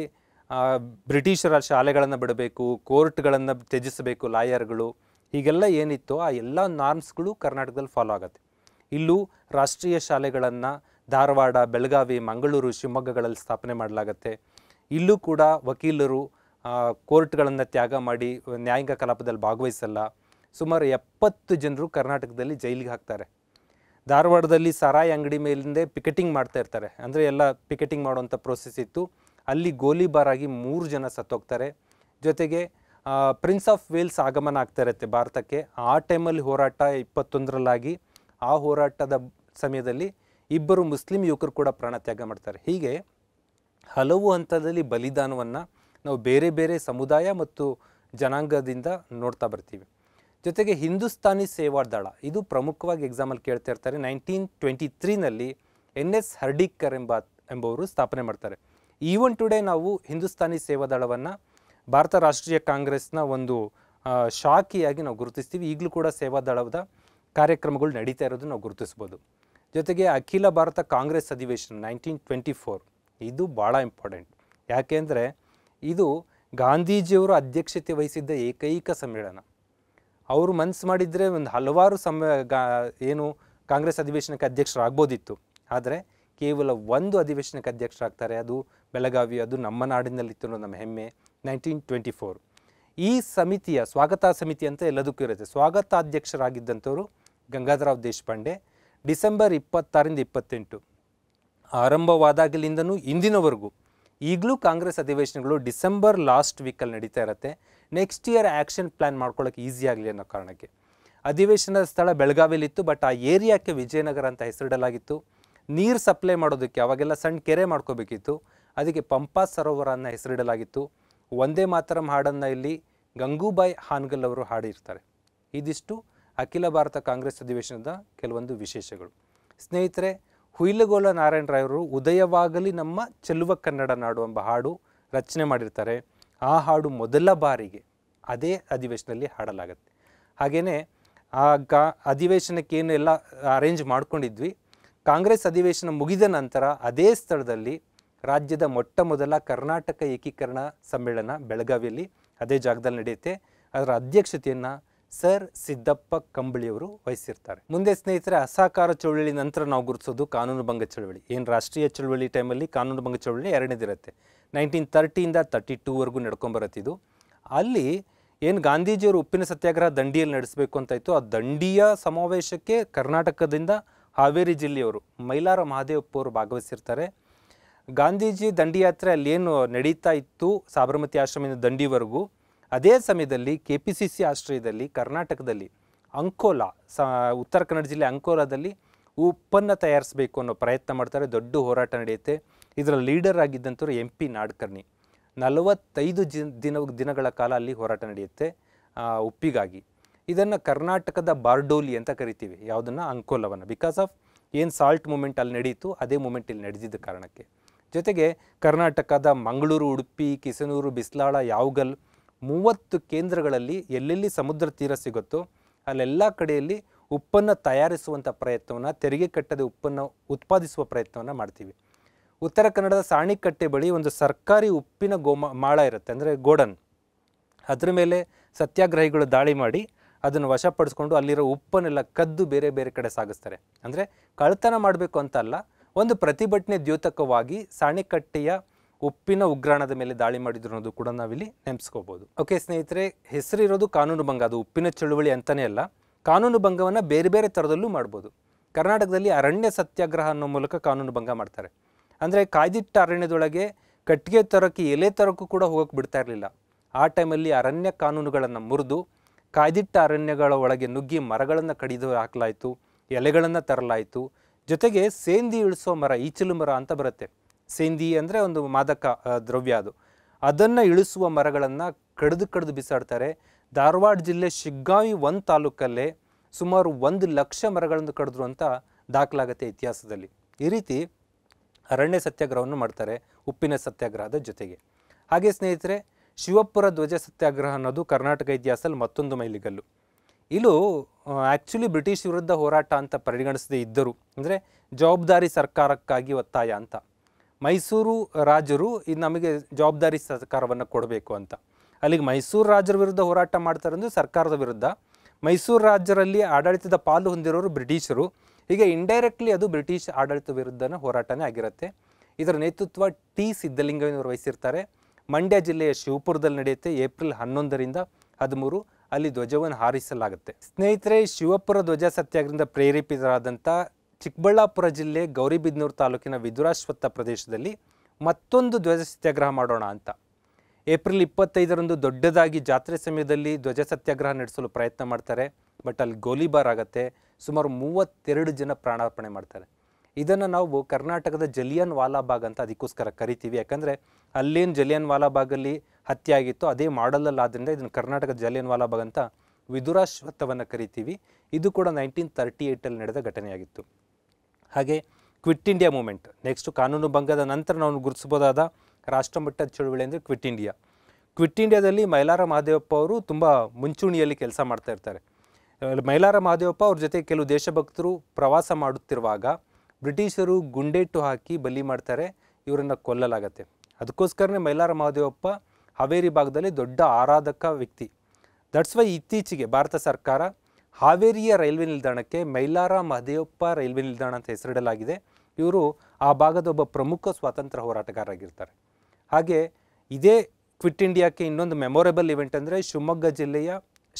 ಬ್ರಿಟಿಷರ ಶಾಲೆಗಳನ್ನು ಬಿಡಬೇಕು ಕೋರ್ಟ್ಗಳನ್ನು ತ್ಯಜಿಸಬೇಕು ಲಾಯರ್ಗಳು ಹೀಗೆಲ್ಲ ಏನಿತ್ತು ಆ ಎಲ್ಲ ನಾರ್ಮ್ಸ್ಗಳು ಕರ್ನಾಟಕದಲ್ಲಿ ಫಾಲೋ ಆಗುತ್ತೆ ಇಲ್ಲೂ ರಾಷ್ಟ್ರೀಯ ಶಾಲೆಗಳನ್ನು ಧಾರವಾಡ ಬೆಳಗಾವಿ ಮಂಗಳೂರು ಶಿವಮೊಗ್ಗಗಳಲ್ಲಿ ಸ್ಥಾಪನೆ ಮಾಡಲಾಗತ್ತೆ ಇಲ್ಲೂ ಕೂಡ ವಕೀಲರು ಕೋರ್ಟ್ಗಳನ್ನು ತ್ಯಾಗ ಮಾಡಿ ನ್ಯಾಯಾಂಗ ಕಲಾಪದಲ್ಲಿ ಭಾಗವಹಿಸಲ್ಲ ಸುಮಾರು ಎಪ್ಪತ್ತು ಜನರು ಕರ್ನಾಟಕದಲ್ಲಿ ಜೈಲಿಗೆ ಹಾಕ್ತಾರೆ ಧಾರವಾಡದಲ್ಲಿ ಸರಾಯಿ ಅಂಗಡಿ ಮೇಲಿಂದೇ ಪಿಕೆಟಿಂಗ್ ಮಾಡ್ತಾ ಇರ್ತಾರೆ ಅಂದರೆ ಎಲ್ಲ ಪಿಕೆಟಿಂಗ್ ಮಾಡುವಂಥ ಪ್ರೋಸೆಸ್ ಇತ್ತು ಅಲ್ಲಿ ಗೋಲಿಬಾರಾಗಿ ಮೂರು ಜನ ಸತ್ತೋಗ್ತಾರೆ ಜೊತೆಗೆ ಪ್ರಿನ್ಸ್ ಆಫ್ ವೇಲ್ಸ್ ಆಗಮನ ಆಗ್ತಾ ಇರುತ್ತೆ ಭಾರತಕ್ಕೆ ಆ ಟೈಮಲ್ಲಿ ಹೋರಾಟ ಇಪ್ಪತ್ತೊಂದರಲ್ಲಾಗಿ ಆ ಹೋರಾಟದ ಸಮಯದಲ್ಲಿ ಇಬ್ಬರು ಮುಸ್ಲಿಂ ಯುವಕರು ಕೂಡ ಪ್ರಾಣತ್ಯಾಗ ಮಾಡ್ತಾರೆ ಹೀಗೆ ಹಲವು ಹಂತದಲ್ಲಿ ಬಲಿದಾನವನ್ನು ನಾವು ಬೇರೆ ಬೇರೆ ಸಮುದಾಯ ಮತ್ತು ಜನಾಂಗದಿಂದ ನೋಡ್ತಾ ಬರ್ತೀವಿ ಜೊತೆಗೆ ಹಿಂದೂಸ್ತಾನಿ ಸೇವಾ ದಳ ಇದು ಪ್ರಮುಖವಾಗಿ ಎಕ್ಸಾಮಲ್ಲಿ ಕೇಳ್ತಾ ಇರ್ತಾರೆ ನೈನ್ಟೀನ್ ಟ್ವೆಂಟಿ ತ್ರೀನಲ್ಲಿ ಎನ್ ಎಸ್ ಹರ್ಡಿಕ್ಕರ್ ಎಂಬ ಎಂಬವರು ಸ್ಥಾಪನೆ ಮಾಡ್ತಾರೆ ಈವನ್ ಟುಡೇ ನಾವು ಹಿಂದೂಸ್ತಾನಿ ಸೇವಾ ದಳವನ್ನು ಭಾರತ ರಾಷ್ಟ್ರೀಯ ಕಾಂಗ್ರೆಸ್ನ ಒಂದು ಶಾಖಿಯಾಗಿ ನಾವು ಗುರುತಿಸ್ತೀವಿ ಈಗಲೂ ಕೂಡ ಸೇವಾ ದಳದ ಕಾರ್ಯಕ್ರಮಗಳು ನಡೀತಾ ಇರೋದು ನಾವು ಗುರುತಿಸ್ಬೋದು ಜೊತೆಗೆ ಅಖಿಲ ಭಾರತ ಕಾಂಗ್ರೆಸ್ ಅಧಿವೇಶನ ನೈನ್ಟೀನ್ ಟ್ವೆಂಟಿ ಫೋರ್ ಇದು ಭಾಳ ಇಂಪಾರ್ಟೆಂಟ್ ಯಾಕೆಂದರೆ ಇದು ಗಾಂಧೀಜಿಯವರು ಅಧ್ಯಕ್ಷತೆ ವಹಿಸಿದ್ದ ಏಕೈಕ ಸಮ್ಮೇಳನ ಅವರು ಮನಸ್ಸು ಮಾಡಿದರೆ ಒಂದು ಹಲವಾರು ಸಮ ಗಾ ಏನು ಕಾಂಗ್ರೆಸ್ ಅಧಿವೇಶನಕ್ಕೆ ಅಧ್ಯಕ್ಷರಾಗ್ಬೋದಿತ್ತು ಆದರೆ ಕೇವಲ ಒಂದು ಅಧಿವೇಶನಕ್ಕೆ ಅಧ್ಯಕ್ಷರಾಗ್ತಾರೆ ಅದು ಬೆಳಗಾವಿ ಅದು ನಮ್ಮ ನಾಡಿನಲ್ಲಿತ್ತು ನಮ್ಮ ಹೆಮ್ಮೆ ನೈನ್ಟೀನ್ ಟ್ವೆಂಟಿ ಫೋರ್ ಈ ಸಮಿತಿಯ ಸ್ವಾಗತ ಸಮಿತಿ ಅಂತ ಎಲ್ಲದಕ್ಕೂ ಇರುತ್ತೆ ಸ್ವಾಗತಾಧ್ಯಕ್ಷರಾಗಿದ್ದಂಥವರು ಗಂಗಾಧರಾವ್ ದೇಶಪಾಂಡೆ ಡಿಸೆಂಬರ್ ಇಪ್ಪತ್ತಾರಿಂದ ಇಪ್ಪತ್ತೆಂಟು ಆರಂಭವಾದಾಗಲಿಂದನೂ ಇಂದಿನವರೆಗೂ ಈಗಲೂ ಕಾಂಗ್ರೆಸ್ ಅಧಿವೇಶನಗಳು ಡಿಸೆಂಬರ್ ಲಾಸ್ಟ್ ವೀಕಲ್ಲಿ ನಡೀತಾ ಇರುತ್ತೆ ನೆಕ್ಸ್ಟ್ ಇಯರ್ ಆ್ಯಕ್ಷನ್ ಪ್ಲ್ಯಾನ್ ಮಾಡ್ಕೊಳ್ಳೋಕೆ ಈಸಿ ಆಗಲಿ ಅನ್ನೋ ಕಾರಣಕ್ಕೆ ಅಧಿವೇಶನದ ಸ್ಥಳ ಬೆಳಗಾವಿಯಲ್ಲಿತ್ತು ಬಟ್ ಆ ಏರಿಯಾಕ್ಕೆ ವಿಜಯನಗರ ಅಂತ ಹೆಸರಿಡಲಾಗಿತ್ತು ನೀರು ಸಪ್ಲೈ ಮಾಡೋದಕ್ಕೆ ಅವಾಗೆಲ್ಲ ಸಣ್ಣ ಕೆರೆ ಮಾಡ್ಕೋಬೇಕಿತ್ತು ಅದಕ್ಕೆ ಪಂಪಾ ಸರೋವರನ ಹೆಸರಿಡಲಾಗಿತ್ತು ಒಂದೇ ಮಾತರಂ ಹಾಡನ್ನು ಇಲ್ಲಿ ಗಂಗೂಬಾಯಿ ಹಾನ್ಗಲ್ ಅವರು ಹಾಡಿರ್ತಾರೆ ಇದಿಷ್ಟು ಅಖಿಲ ಭಾರತ ಕಾಂಗ್ರೆಸ್ ಅಧಿವೇಶನದ ಕೆಲವೊಂದು ವಿಶೇಷಗಳು ಸ್ನೇಹಿತರೆ ಹುಯಿಲಗೋಳ ನಾರಾಯಣರಾಯವರು ಉದಯವಾಗಲಿ ನಮ್ಮ ಚೆಲುವ ಕನ್ನಡ ನಾಡು ಎಂಬ ಹಾಡು ರಚನೆ ಮಾಡಿರ್ತಾರೆ ಆ ಹಾಡು ಮೊದಲ ಬಾರಿಗೆ ಅದೇ ಅಧಿವೇಶನದಲ್ಲಿ ಹಾಡಲಾಗುತ್ತೆ ಹಾಗೆಯೇ ಆ ಗಾ ಅಧಿವೇಶನಕ್ಕೆ ಏನು ಎಲ್ಲ ಅರೇಂಜ್ ಮಾಡ್ಕೊಂಡಿದ್ವಿ ಕಾಂಗ್ರೆಸ್ ಅಧಿವೇಶನ ಮುಗಿದ ನಂತರ ಅದೇ ಸ್ಥಳದಲ್ಲಿ ರಾಜ್ಯದ ಮೊಟ್ಟ ಮೊದಲ ಕರ್ನಾಟಕ ಏಕೀಕರಣ ಸಮ್ಮೇಳನ ಬೆಳಗಾವಿಯಲ್ಲಿ ಅದೇ ಜಾಗದಲ್ಲಿ ನಡೆಯುತ್ತೆ ಅದರ ಅಧ್ಯಕ್ಷತೆಯನ್ನು ಸರ್ ಸಿದ್ದಪ್ಪ ಕಂಬಳಿಯವರು ವಹಿಸಿರ್ತಾರೆ ಮುಂದೆ ಸ್ನೇಹಿತರೆ ಅಸಹಕಾರ ಚಳುವಳಿ ನಂತರ ನಾವು ಗುರುತಿಸೋದು ಕಾನೂನು ಭಂಗ ಚಳವಳಿ ಏನು ರಾಷ್ಟ್ರೀಯ ಚಳುವಳಿ ಟೈಮಲ್ಲಿ ಕಾನೂನು ಕಾನೂನುಭಂಗ ಚಳುವಳಿ ಎರಡನೇದಿರುತ್ತೆ ನೈನ್ಟೀನ್ ತರ್ಟಿಯಿಂದ ತರ್ಟಿ ಟೂವರೆಗೂ ನಡ್ಕೊಂಬರತ್ತಿದ್ದು ಅಲ್ಲಿ ಏನು ಗಾಂಧೀಜಿಯವರು ಉಪ್ಪಿನ ಸತ್ಯಾಗ್ರಹ ದಂಡಿಯಲ್ಲಿ ನಡೆಸಬೇಕು ಇತ್ತು ಆ ದಂಡಿಯ ಸಮಾವೇಶಕ್ಕೆ ಕರ್ನಾಟಕದಿಂದ ಹಾವೇರಿ ಜಿಲ್ಲೆಯವರು ಮೈಲಾರ ಮಹಾದೇವಪ್ಪ ಅವರು ಭಾಗವಹಿಸಿರ್ತಾರೆ ಗಾಂಧೀಜಿ ದಂಡಿಯಾತ್ರೆ ಅಲ್ಲಿ ಏನು ನಡೀತಾ ಇತ್ತು ಸಾಬರಮತಿ ಆಶ್ರಮದಿಂದ ದಂಡಿವರೆಗೂ ಅದೇ ಸಮಯದಲ್ಲಿ ಕೆ ಪಿ ಸಿ ಸಿ ಆಶ್ರಯದಲ್ಲಿ ಕರ್ನಾಟಕದಲ್ಲಿ ಅಂಕೋಲಾ ಸ ಉತ್ತರ ಕನ್ನಡ ಜಿಲ್ಲೆ ಅಂಕೋಲಾದಲ್ಲಿ ಉಪ್ಪನ್ನು ತಯಾರಿಸಬೇಕು ಅನ್ನೋ ಪ್ರಯತ್ನ ಮಾಡ್ತಾರೆ ದೊಡ್ಡ ಹೋರಾಟ ನಡೆಯುತ್ತೆ ಇದರ ಲೀಡರ್ ಆಗಿದ್ದಂಥವ್ರು ಎಂ ಪಿ ನಾಡ್ಕರ್ಣಿ ನಲವತ್ತೈದು ದಿನ ದಿನಗಳ ಕಾಲ ಅಲ್ಲಿ ಹೋರಾಟ ನಡೆಯುತ್ತೆ ಉಪ್ಪಿಗಾಗಿ ಇದನ್ನು ಕರ್ನಾಟಕದ ಬಾರ್ಡೋಲಿ ಅಂತ ಕರಿತೀವಿ ಯಾವುದನ್ನು ಅಂಕೋಲವನ್ನು ಬಿಕಾಸ್ ಆಫ್ ಏನು ಸಾಲ್ಟ್ ಮೂಮೆಂಟ್ ಅಲ್ಲಿ ನಡೆಯಿತು ಅದೇ ಮೂಮೆಂಟ್ ಇಲ್ಲಿ ನಡೆದಿದ್ದ ಕಾರಣಕ್ಕೆ ಜೊತೆಗೆ ಕರ್ನಾಟಕದ ಮಂಗಳೂರು ಉಡುಪಿ ಕಿಸನೂರು ಬಿಸ್ಲಾಳ ಯಾವಗಲ್ ಮೂವತ್ತು ಕೇಂದ್ರಗಳಲ್ಲಿ ಎಲ್ಲೆಲ್ಲಿ ಸಮುದ್ರ ತೀರ ಸಿಗುತ್ತೋ ಅಲ್ಲೆಲ್ಲ ಕಡೆಯಲ್ಲಿ ಉಪ್ಪನ್ನು ತಯಾರಿಸುವಂಥ ಪ್ರಯತ್ನವನ್ನು ತೆರಿಗೆ ಕಟ್ಟದ ಉಪ್ಪನ್ನು ಉತ್ಪಾದಿಸುವ ಪ್ರಯತ್ನವನ್ನು ಮಾಡ್ತೀವಿ ಉತ್ತರ ಕನ್ನಡದ ಸಾಣಿಕಟ್ಟೆ ಬಳಿ ಒಂದು ಸರ್ಕಾರಿ ಉಪ್ಪಿನ ಗೋಮ ಮಾಳ ಇರುತ್ತೆ ಅಂದರೆ ಗೋಡನ್ ಅದರ ಮೇಲೆ ಸತ್ಯಾಗ್ರಹಿಗಳು ದಾಳಿ ಮಾಡಿ ಅದನ್ನು ವಶಪಡಿಸ್ಕೊಂಡು ಅಲ್ಲಿರೋ ಉಪ್ಪನ್ನೆಲ್ಲ ಕದ್ದು ಬೇರೆ ಬೇರೆ ಕಡೆ ಸಾಗಿಸ್ತಾರೆ ಅಂದರೆ ಕಳ್ಳತನ ಮಾಡಬೇಕು ಅಂತ ಅಲ್ಲ ಒಂದು ಪ್ರತಿಭಟನೆ ದ್ಯೋತಕವಾಗಿ ಸಾಣೆಕಟ್ಟೆಯ ಉಪ್ಪಿನ ಉಗ್ರಾಣದ ಮೇಲೆ ದಾಳಿ ಮಾಡಿದ್ರು ಅನ್ನೋದು ಕೂಡ ನಾವಿಲ್ಲಿ ನೆನೆಸ್ಕೋಬೋದು ಓಕೆ ಸ್ನೇಹಿತರೆ ಹೆಸರಿರೋದು ಕಾನೂನು ಭಂಗ ಅದು ಉಪ್ಪಿನ ಚಳುವಳಿ ಅಂತಲೇ ಅಲ್ಲ ಕಾನೂನು ಭಂಗವನ್ನು ಬೇರೆ ಬೇರೆ ಥರದಲ್ಲೂ ಮಾಡ್ಬೋದು ಕರ್ನಾಟಕದಲ್ಲಿ ಅರಣ್ಯ ಸತ್ಯಾಗ್ರಹ ಅನ್ನೋ ಮೂಲಕ ಕಾನೂನು ಭಂಗ ಮಾಡ್ತಾರೆ ಅಂದರೆ ಕಾಯ್ದಿಟ್ಟ ಅರಣ್ಯದೊಳಗೆ ಕಟ್ಟಿಗೆ ತರಕ್ಕೆ ಎಲೆ ತರಕ್ಕೂ ಕೂಡ ಹೋಗೋಕ್ಕೆ ಬಿಡ್ತಾ ಇರಲಿಲ್ಲ ಆ ಟೈಮಲ್ಲಿ ಅರಣ್ಯ ಕಾನೂನುಗಳನ್ನು ಮುರಿದು ಕಾಯ್ದಿಟ್ಟ ಅರಣ್ಯಗಳ ಒಳಗೆ ನುಗ್ಗಿ ಮರಗಳನ್ನು ಕಡಿದು ಹಾಕಲಾಯಿತು ಎಲೆಗಳನ್ನು ತರಲಾಯಿತು ಜೊತೆಗೆ ಸೇಂದಿ ಇಳಿಸೋ ಮರ ಈಚಲು ಮರ ಅಂತ ಬರುತ್ತೆ ಸೇಂದಿ ಅಂದರೆ ಒಂದು ಮಾದಕ ದ್ರವ್ಯ ಅದು ಅದನ್ನು ಇಳಿಸುವ ಮರಗಳನ್ನು ಕಡಿದು ಕಡಿದು ಬಿಸಾಡ್ತಾರೆ ಧಾರವಾಡ ಜಿಲ್ಲೆ ಶಿಗ್ಗಾವಿ ಒಂದು ತಾಲೂಕಲ್ಲೇ ಸುಮಾರು ಒಂದು ಲಕ್ಷ ಮರಗಳನ್ನು ಕಡಿದ್ರು ಅಂತ ದಾಖಲಾಗತ್ತೆ ಇತಿಹಾಸದಲ್ಲಿ ಈ ರೀತಿ ಅರಣ್ಯ ಸತ್ಯಾಗ್ರಹವನ್ನು ಮಾಡ್ತಾರೆ ಉಪ್ಪಿನ ಸತ್ಯಾಗ್ರಹದ ಜೊತೆಗೆ ಹಾಗೆ ಸ್ನೇಹಿತರೆ ಶಿವಪುರ ಧ್ವಜ ಸತ್ಯಾಗ್ರಹ ಅನ್ನೋದು ಕರ್ನಾಟಕ ಇತಿಹಾಸದಲ್ಲಿ ಮತ್ತೊಂದು ಮೈಲಿಗಲ್ಲು ಇಲ್ಲೂ ಆ್ಯಕ್ಚುಲಿ ಬ್ರಿಟಿಷ್ ವಿರುದ್ಧ ಹೋರಾಟ ಅಂತ ಪರಿಗಣಿಸದೇ ಇದ್ದರು ಅಂದರೆ ಜವಾಬ್ದಾರಿ ಸರ್ಕಾರಕ್ಕಾಗಿ ಒತ್ತಾಯ ಅಂತ ಮೈಸೂರು ರಾಜರು ಇದು ನಮಗೆ ಜವಾಬ್ದಾರಿ ಸರ್ಕಾರವನ್ನು ಕೊಡಬೇಕು ಅಂತ ಅಲ್ಲಿಗೆ ಮೈಸೂರು ರಾಜರ ವಿರುದ್ಧ ಹೋರಾಟ ಮಾಡ್ತಾರೆ ಅಂದರೆ ಸರ್ಕಾರದ ವಿರುದ್ಧ ಮೈಸೂರು ರಾಜ್ಯರಲ್ಲಿ ಆಡಳಿತದ ಪಾಲು ಹೊಂದಿರೋರು ಬ್ರಿಟಿಷರು ಹೀಗೆ ಇಂಡೈರೆಕ್ಟ್ಲಿ ಅದು ಬ್ರಿಟಿಷ್ ಆಡಳಿತ ವಿರುದ್ಧನ ಹೋರಾಟನೇ ಆಗಿರುತ್ತೆ ಇದರ ನೇತೃತ್ವ ಟಿ ಸಿದ್ದಲಿಂಗಯ್ಯನವರು ವಹಿಸಿರ್ತಾರೆ ಮಂಡ್ಯ ಜಿಲ್ಲೆಯ ಶಿವಪುರದಲ್ಲಿ ನಡೆಯುತ್ತೆ ಏಪ್ರಿಲ್ ಹನ್ನೊಂದರಿಂದ ಹದಿಮೂರು ಅಲ್ಲಿ ಧ್ವಜವನ್ನು ಹಾರಿಸಲಾಗುತ್ತೆ ಸ್ನೇಹಿತರೆ ಶಿವಪುರ ಧ್ವಜ ಸತ್ಯಾಗ್ರಹದಿಂದ ಪ್ರೇರೇಪಿತರಾದಂಥ ಚಿಕ್ಕಬಳ್ಳಾಪುರ ಜಿಲ್ಲೆ ಗೌರಿಬಿದನೂರು ತಾಲೂಕಿನ ವಿದುರಾಶ್ವತ್ಥ ಪ್ರದೇಶದಲ್ಲಿ ಮತ್ತೊಂದು ಧ್ವಜ ಸತ್ಯಾಗ್ರಹ ಮಾಡೋಣ ಅಂತ ಏಪ್ರಿಲ್ ಇಪ್ಪತ್ತೈದರಂದು ದೊಡ್ಡದಾಗಿ ಜಾತ್ರೆ ಸಮಯದಲ್ಲಿ ಧ್ವಜ ಸತ್ಯಾಗ್ರಹ ನಡೆಸಲು ಪ್ರಯತ್ನ ಮಾಡ್ತಾರೆ ಬಟ್ ಅಲ್ಲಿ ಗೋಲಿಬಾರ್ ಆಗುತ್ತೆ ಸುಮಾರು ಮೂವತ್ತೆರಡು ಜನ ಪ್ರಾಣಾರ್ಪಣೆ ಮಾಡ್ತಾರೆ ಇದನ್ನು ನಾವು ಕರ್ನಾಟಕದ ಜಲಿಯನ್ ವಾಲಾಬಾಗ್ ಅಂತ ಅದಕ್ಕೋಸ್ಕರ ಕರಿತೀವಿ ಯಾಕಂದರೆ ಅಲ್ಲೇನು ಜಲಿಯನ್ ವಾಲಾಬಾಗಲ್ಲಿ ಹತ್ಯೆ ಆಗಿತ್ತು ಅದೇ ಮಾಡಲಲ್ಲಾದ್ದರಿಂದ ಇದನ್ನು ಕರ್ನಾಟಕದ ಜಲಿಯನ್ ವಾಲಾಬಾಗ್ ಅಂತ ವಿದುರಾಶ್ವತ್ಥವನ್ನು ಕರಿತೀವಿ ಇದು ಕೂಡ ನೈನ್ಟೀನ್ ತರ್ಟಿ ಏಯ್ಟಲ್ಲಿ ನಡೆದ ಘಟನೆಯಾಗಿತ್ತು ಹಾಗೆ ಕ್ವಿಟ್ ಇಂಡಿಯಾ ಮೂಮೆಂಟ್ ನೆಕ್ಸ್ಟು ಕಾನೂನು ಭಂಗದ ನಂತರ ನಾವು ಗುರುತಿಸ್ಬೋದಾದ ರಾಷ್ಟ್ರಮಟ್ಟದ ಚಳುವಳಿ ಅಂದರೆ ಕ್ವಿಟ್ ಇಂಡಿಯಾ ಕ್ವಿಟ್ ಇಂಡಿಯಾದಲ್ಲಿ ಮೈಲಾರ ಮಹದೇವಪ್ಪ ಅವರು ತುಂಬ ಮುಂಚೂಣಿಯಲ್ಲಿ ಕೆಲಸ ಮಾಡ್ತಾ ಇರ್ತಾರೆ ಮೈಲಾರ ಮಹದೇವಪ್ಪ ಅವ್ರ ಜೊತೆ ಕೆಲವು ದೇಶಭಕ್ತರು ಪ್ರವಾಸ ಮಾಡುತ್ತಿರುವಾಗ ಬ್ರಿಟಿಷರು ಗುಂಡೇಟು ಹಾಕಿ ಬಲಿ ಮಾಡ್ತಾರೆ ಇವರನ್ನು ಕೊಲ್ಲಲಾಗತ್ತೆ ಅದಕ್ಕೋಸ್ಕರನೇ ಮೈಲಾರ ಮಹದೇವಪ್ಪ ಹಾವೇರಿ ಭಾಗದಲ್ಲಿ ದೊಡ್ಡ ಆರಾಧಕ ವ್ಯಕ್ತಿ ದಟ್ಸ್ ವೈ ಇತ್ತೀಚೆಗೆ ಭಾರತ ಸರ್ಕಾರ ಹಾವೇರಿಯ ರೈಲ್ವೆ ನಿಲ್ದಾಣಕ್ಕೆ ಮೈಲಾರ ಮಹದೇವಪ್ಪ ರೈಲ್ವೆ ನಿಲ್ದಾಣ ಅಂತ ಹೆಸರಿಡಲಾಗಿದೆ ಇವರು ಆ ಭಾಗದ ಒಬ್ಬ ಪ್ರಮುಖ ಸ್ವಾತಂತ್ರ್ಯ ಹೋರಾಟಗಾರರಾಗಿರ್ತಾರೆ ಹಾಗೆ ಇದೇ ಕ್ವಿಟ್ ಇಂಡಿಯಾಕ್ಕೆ ಇನ್ನೊಂದು ಮೆಮೊರೇಬಲ್ ಇವೆಂಟ್ ಅಂದರೆ ಶಿವಮೊಗ್ಗ ಜಿಲ್ಲೆಯ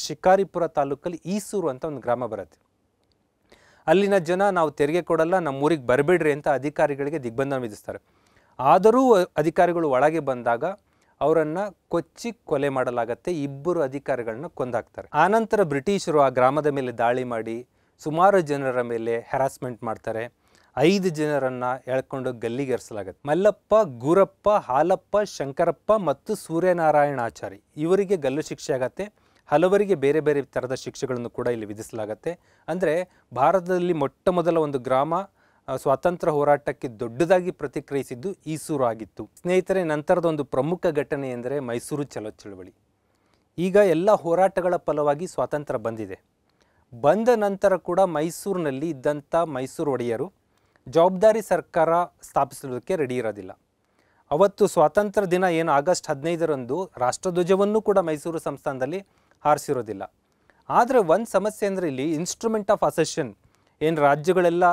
ಶಿಕಾರಿಪುರ ತಾಲೂಕಲ್ಲಿ ಈಸೂರು ಅಂತ ಒಂದು ಗ್ರಾಮ ಬರುತ್ತೆ ಅಲ್ಲಿನ ಜನ ನಾವು ತೆರಿಗೆ ಕೊಡಲ್ಲ ನಮ್ಮ ಊರಿಗೆ ಬರಬೇಡ್ರಿ ಅಂತ ಅಧಿಕಾರಿಗಳಿಗೆ ದಿಗ್ಬಂಧನ ವಿಧಿಸ್ತಾರೆ ಆದರೂ ಅಧಿಕಾರಿಗಳು ಒಳಗೆ ಬಂದಾಗ ಅವರನ್ನು ಕೊಚ್ಚಿ ಕೊಲೆ ಮಾಡಲಾಗತ್ತೆ ಇಬ್ಬರು ಅಧಿಕಾರಿಗಳನ್ನ ಕೊಂದಾಕ್ತಾರೆ ಆನಂತರ ಬ್ರಿಟಿಷರು ಆ ಗ್ರಾಮದ ಮೇಲೆ ದಾಳಿ ಮಾಡಿ ಸುಮಾರು ಜನರ ಮೇಲೆ ಹೆರಾಸ್ಮೆಂಟ್ ಮಾಡ್ತಾರೆ ಐದು ಜನರನ್ನು ಎಳ್ಕೊಂಡು ಗಲ್ಲಿಗೇರಿಸಲಾಗುತ್ತೆ ಮಲ್ಲಪ್ಪ ಗೂರಪ್ಪ ಹಾಲಪ್ಪ ಶಂಕರಪ್ಪ ಮತ್ತು ಸೂರ್ಯನಾರಾಯಣಾಚಾರಿ ಇವರಿಗೆ ಗಲ್ಲು ಶಿಕ್ಷೆ ಆಗತ್ತೆ ಹಲವರಿಗೆ ಬೇರೆ ಬೇರೆ ಥರದ ಶಿಕ್ಷೆಗಳನ್ನು ಕೂಡ ಇಲ್ಲಿ ವಿಧಿಸಲಾಗತ್ತೆ ಅಂದರೆ ಭಾರತದಲ್ಲಿ ಮೊಟ್ಟ ಮೊದಲ ಒಂದು ಗ್ರಾಮ ಸ್ವಾತಂತ್ರ್ಯ ಹೋರಾಟಕ್ಕೆ ದೊಡ್ಡದಾಗಿ ಪ್ರತಿಕ್ರಿಯಿಸಿದ್ದು ಈಸೂರು ಆಗಿತ್ತು ಸ್ನೇಹಿತರೆ ನಂತರದ ಒಂದು ಪ್ರಮುಖ ಘಟನೆ ಎಂದರೆ ಮೈಸೂರು ಚಲೋ ಚಳವಳಿ ಈಗ ಎಲ್ಲ ಹೋರಾಟಗಳ ಫಲವಾಗಿ ಸ್ವಾತಂತ್ರ್ಯ ಬಂದಿದೆ ಬಂದ ನಂತರ ಕೂಡ ಮೈಸೂರಿನಲ್ಲಿ ಇದ್ದಂಥ ಮೈಸೂರು ಒಡೆಯರು ಜವಾಬ್ದಾರಿ ಸರ್ಕಾರ ಸ್ಥಾಪಿಸೋದಕ್ಕೆ ರೆಡಿ ಇರೋದಿಲ್ಲ ಅವತ್ತು ಸ್ವಾತಂತ್ರ್ಯ ದಿನ ಏನು ಆಗಸ್ಟ್ ಹದಿನೈದರಂದು ರಾಷ್ಟ್ರಧ್ವಜವನ್ನು ಕೂಡ ಮೈಸೂರು ಸಂಸ್ಥಾನದಲ್ಲಿ ಹಾರಿಸಿರೋದಿಲ್ಲ ಆದರೆ ಒಂದು ಸಮಸ್ಯೆ ಅಂದರೆ ಇಲ್ಲಿ ಇನ್ಸ್ಟ್ರೂಮೆಂಟ್ ಆಫ್ ಅಸೆಷನ್ ಏನು ರಾಜ್ಯಗಳೆಲ್ಲ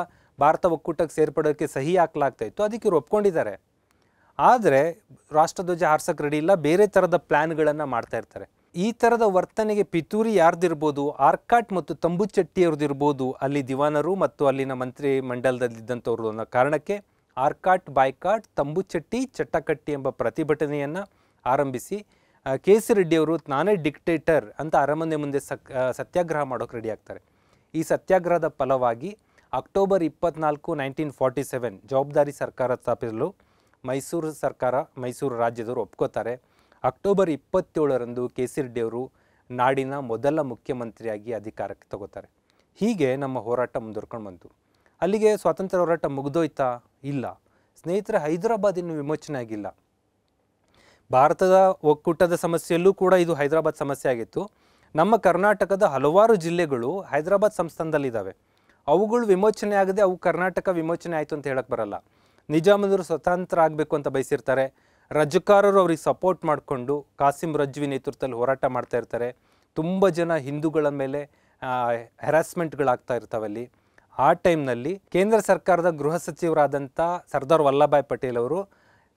ಭಾರತ ಒಕ್ಕೂಟಕ್ಕೆ ಸೇರ್ಪಡೋಕ್ಕೆ ಸಹಿ ಹಾಕ್ಲಾಗ್ತಾ ಇತ್ತು ಅದಕ್ಕೆ ಇವರು ಒಪ್ಕೊಂಡಿದ್ದಾರೆ ಆದರೆ ರಾಷ್ಟ್ರಧ್ವಜ ಹಾರ್ಸಕ್ಕೆ ರೆಡಿ ಇಲ್ಲ ಬೇರೆ ಥರದ ಪ್ಲ್ಯಾನ್ಗಳನ್ನು ಮಾಡ್ತಾ ಇರ್ತಾರೆ ಈ ಥರದ ವರ್ತನೆಗೆ ಪಿತೂರಿ ಯಾರ್ದಿರ್ಬೋದು ಆರ್ಕಾಟ್ ಮತ್ತು ಇರ್ಬೋದು ಅಲ್ಲಿ ದಿವಾನರು ಮತ್ತು ಅಲ್ಲಿನ ಮಂತ್ರಿ ಮಂಡಲದಲ್ಲಿದ್ದಂಥವ್ರು ಅನ್ನೋ ಕಾರಣಕ್ಕೆ ಆರ್ಕಾಟ್ ಬಾಯ್ಕಾಟ್ ತಂಬುಚಟ್ಟಿ ಚಟ್ಟಕಟ್ಟಿ ಎಂಬ ಪ್ರತಿಭಟನೆಯನ್ನು ಆರಂಭಿಸಿ ಕೆ ಸಿ ರೆಡ್ಡಿಯವರು ನಾನೇ ಡಿಕ್ಟೇಟರ್ ಅಂತ ಅರಮನೆ ಮುಂದೆ ಸಕ್ ಸತ್ಯಾಗ್ರಹ ಮಾಡೋಕ್ಕೆ ರೆಡಿ ಆಗ್ತಾರೆ ಈ ಸತ್ಯಾಗ್ರಹದ ಫಲವಾಗಿ ಅಕ್ಟೋಬರ್ ಇಪ್ಪತ್ನಾಲ್ಕು ನೈನ್ಟೀನ್ ಫಾರ್ಟಿ ಸೆವೆನ್ ಜವಾಬ್ದಾರಿ ಸರ್ಕಾರ ಸ್ಥಾಪಿಸಲು ಮೈಸೂರು ಸರ್ಕಾರ ಮೈಸೂರು ರಾಜ್ಯದವರು ಒಪ್ಕೋತಾರೆ ಅಕ್ಟೋಬರ್ ಇಪ್ಪತ್ತೇಳರಂದು ಕೆ ಸಿ ರೆಡ್ಡಿಯವರು ನಾಡಿನ ಮೊದಲ ಮುಖ್ಯಮಂತ್ರಿಯಾಗಿ ಅಧಿಕಾರಕ್ಕೆ ತಗೋತಾರೆ ಹೀಗೆ ನಮ್ಮ ಹೋರಾಟ ಮುಂದುವರ್ಕೊಂಡು ಬಂತು ಅಲ್ಲಿಗೆ ಸ್ವಾತಂತ್ರ್ಯ ಹೋರಾಟ ಮುಗಿದೋಯ್ತಾ ಇಲ್ಲ ಸ್ನೇಹಿತರೆ ಹೈದರಾಬಾದ್ ಇನ್ನು ವಿಮೋಚನೆ ಆಗಿಲ್ಲ ಭಾರತದ ಒಕ್ಕೂಟದ ಸಮಸ್ಯೆಯಲ್ಲೂ ಕೂಡ ಇದು ಹೈದರಾಬಾದ್ ಸಮಸ್ಯೆ ಆಗಿತ್ತು ನಮ್ಮ ಕರ್ನಾಟಕದ ಹಲವಾರು ಜಿಲ್ಲೆಗಳು ಹೈದರಾಬಾದ್ ಸಂಸ್ಥಾನದಲ್ಲಿದ್ದಾವೆ ಅವುಗಳು ವಿಮೋಚನೆ ಆಗದೆ ಅವು ಕರ್ನಾಟಕ ವಿಮೋಚನೆ ಆಯಿತು ಅಂತ ಹೇಳಕ್ಕೆ ಬರಲ್ಲ ನಿಜಾಮದವರು ಸ್ವತಂತ್ರ ಆಗಬೇಕು ಅಂತ ಬಯಸಿರ್ತಾರೆ ರಜಕಾರರು ಅವ್ರಿಗೆ ಸಪೋರ್ಟ್ ಮಾಡಿಕೊಂಡು ಕಾಸಿಂ ರಜ್ವಿ ನೇತೃತ್ವದಲ್ಲಿ ಹೋರಾಟ ಮಾಡ್ತಾ ಇರ್ತಾರೆ ತುಂಬ ಜನ ಹಿಂದೂಗಳ ಮೇಲೆ ಹೆರಾಸ್ಮೆಂಟ್ಗಳಾಗ್ತಾ ಇರ್ತಾವಲ್ಲಿ ಆ ಟೈಮ್ನಲ್ಲಿ ಕೇಂದ್ರ ಸರ್ಕಾರದ ಗೃಹ ಸಚಿವರಾದಂಥ ಸರ್ದಾರ್ ವಲ್ಲಭಾಯ್ ಪಟೇಲ್ ಅವರು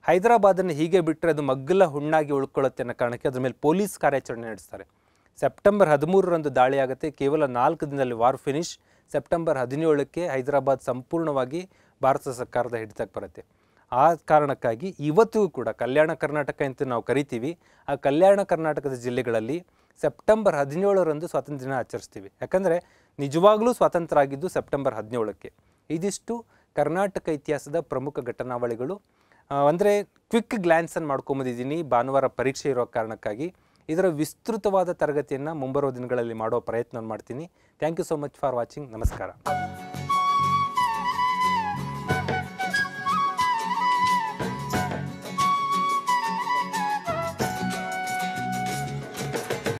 ಹೈದರಾಬಾದನ್ನು ಹೀಗೆ ಬಿಟ್ಟರೆ ಅದು ಮಗ್ಗಲ ಹುಣ್ಣಾಗಿ ಉಳ್ಕೊಳ್ಳುತ್ತೆ ಅನ್ನೋ ಕಾರಣಕ್ಕೆ ಅದ್ರ ಮೇಲೆ ಪೊಲೀಸ್ ಕಾರ್ಯಾಚರಣೆ ನಡೆಸ್ತಾರೆ ಸೆಪ್ಟೆಂಬರ್ ಹದಿಮೂರರಂದು ದಾಳಿ ಆಗುತ್ತೆ ಕೇವಲ ನಾಲ್ಕು ದಿನದಲ್ಲಿ ವಾರ್ ಫಿನಿಶ್ ಸೆಪ್ಟೆಂಬರ್ ಹದಿನೇಳಕ್ಕೆ ಹೈದರಾಬಾದ್ ಸಂಪೂರ್ಣವಾಗಿ ಭಾರತ ಸರ್ಕಾರದ ಹಿಡಿತಕ್ಕೆ ಬರುತ್ತೆ ಆ ಕಾರಣಕ್ಕಾಗಿ ಇವತ್ತಿಗೂ ಕೂಡ ಕಲ್ಯಾಣ ಕರ್ನಾಟಕ ಅಂತ ನಾವು ಕರಿತೀವಿ ಆ ಕಲ್ಯಾಣ ಕರ್ನಾಟಕದ ಜಿಲ್ಲೆಗಳಲ್ಲಿ ಸೆಪ್ಟೆಂಬರ್ ಹದಿನೇಳರಂದು ಸ್ವಾತಂತ್ರ್ಯ ದಿನ ಆಚರಿಸ್ತೀವಿ ಯಾಕಂದರೆ ನಿಜವಾಗಲೂ ಸ್ವಾತಂತ್ರ್ಯ ಆಗಿದ್ದು ಸೆಪ್ಟೆಂಬರ್ ಹದಿನೇಳಕ್ಕೆ ಇದಿಷ್ಟು ಕರ್ನಾಟಕ ಇತಿಹಾಸದ ಪ್ರಮುಖ ಘಟನಾವಳಿಗಳು ಅಂದರೆ ಕ್ವಿಕ್ ಗ್ಲ್ಯಾನ್ಸನ್ನು ಮಾಡ್ಕೊಂಬಂದಿದ್ದೀನಿ ಭಾನುವಾರ ಪರೀಕ್ಷೆ ಇರೋ ಕಾರಣಕ್ಕಾಗಿ ಇದರ ವಿಸ್ತೃತವಾದ ತರಗತಿಯನ್ನು ಮುಂಬರುವ ದಿನಗಳಲ್ಲಿ ಮಾಡೋ ಪ್ರಯತ್ನ ಮಾಡ್ತೀನಿ thank you so much for watching ನಮಸ್ಕಾರ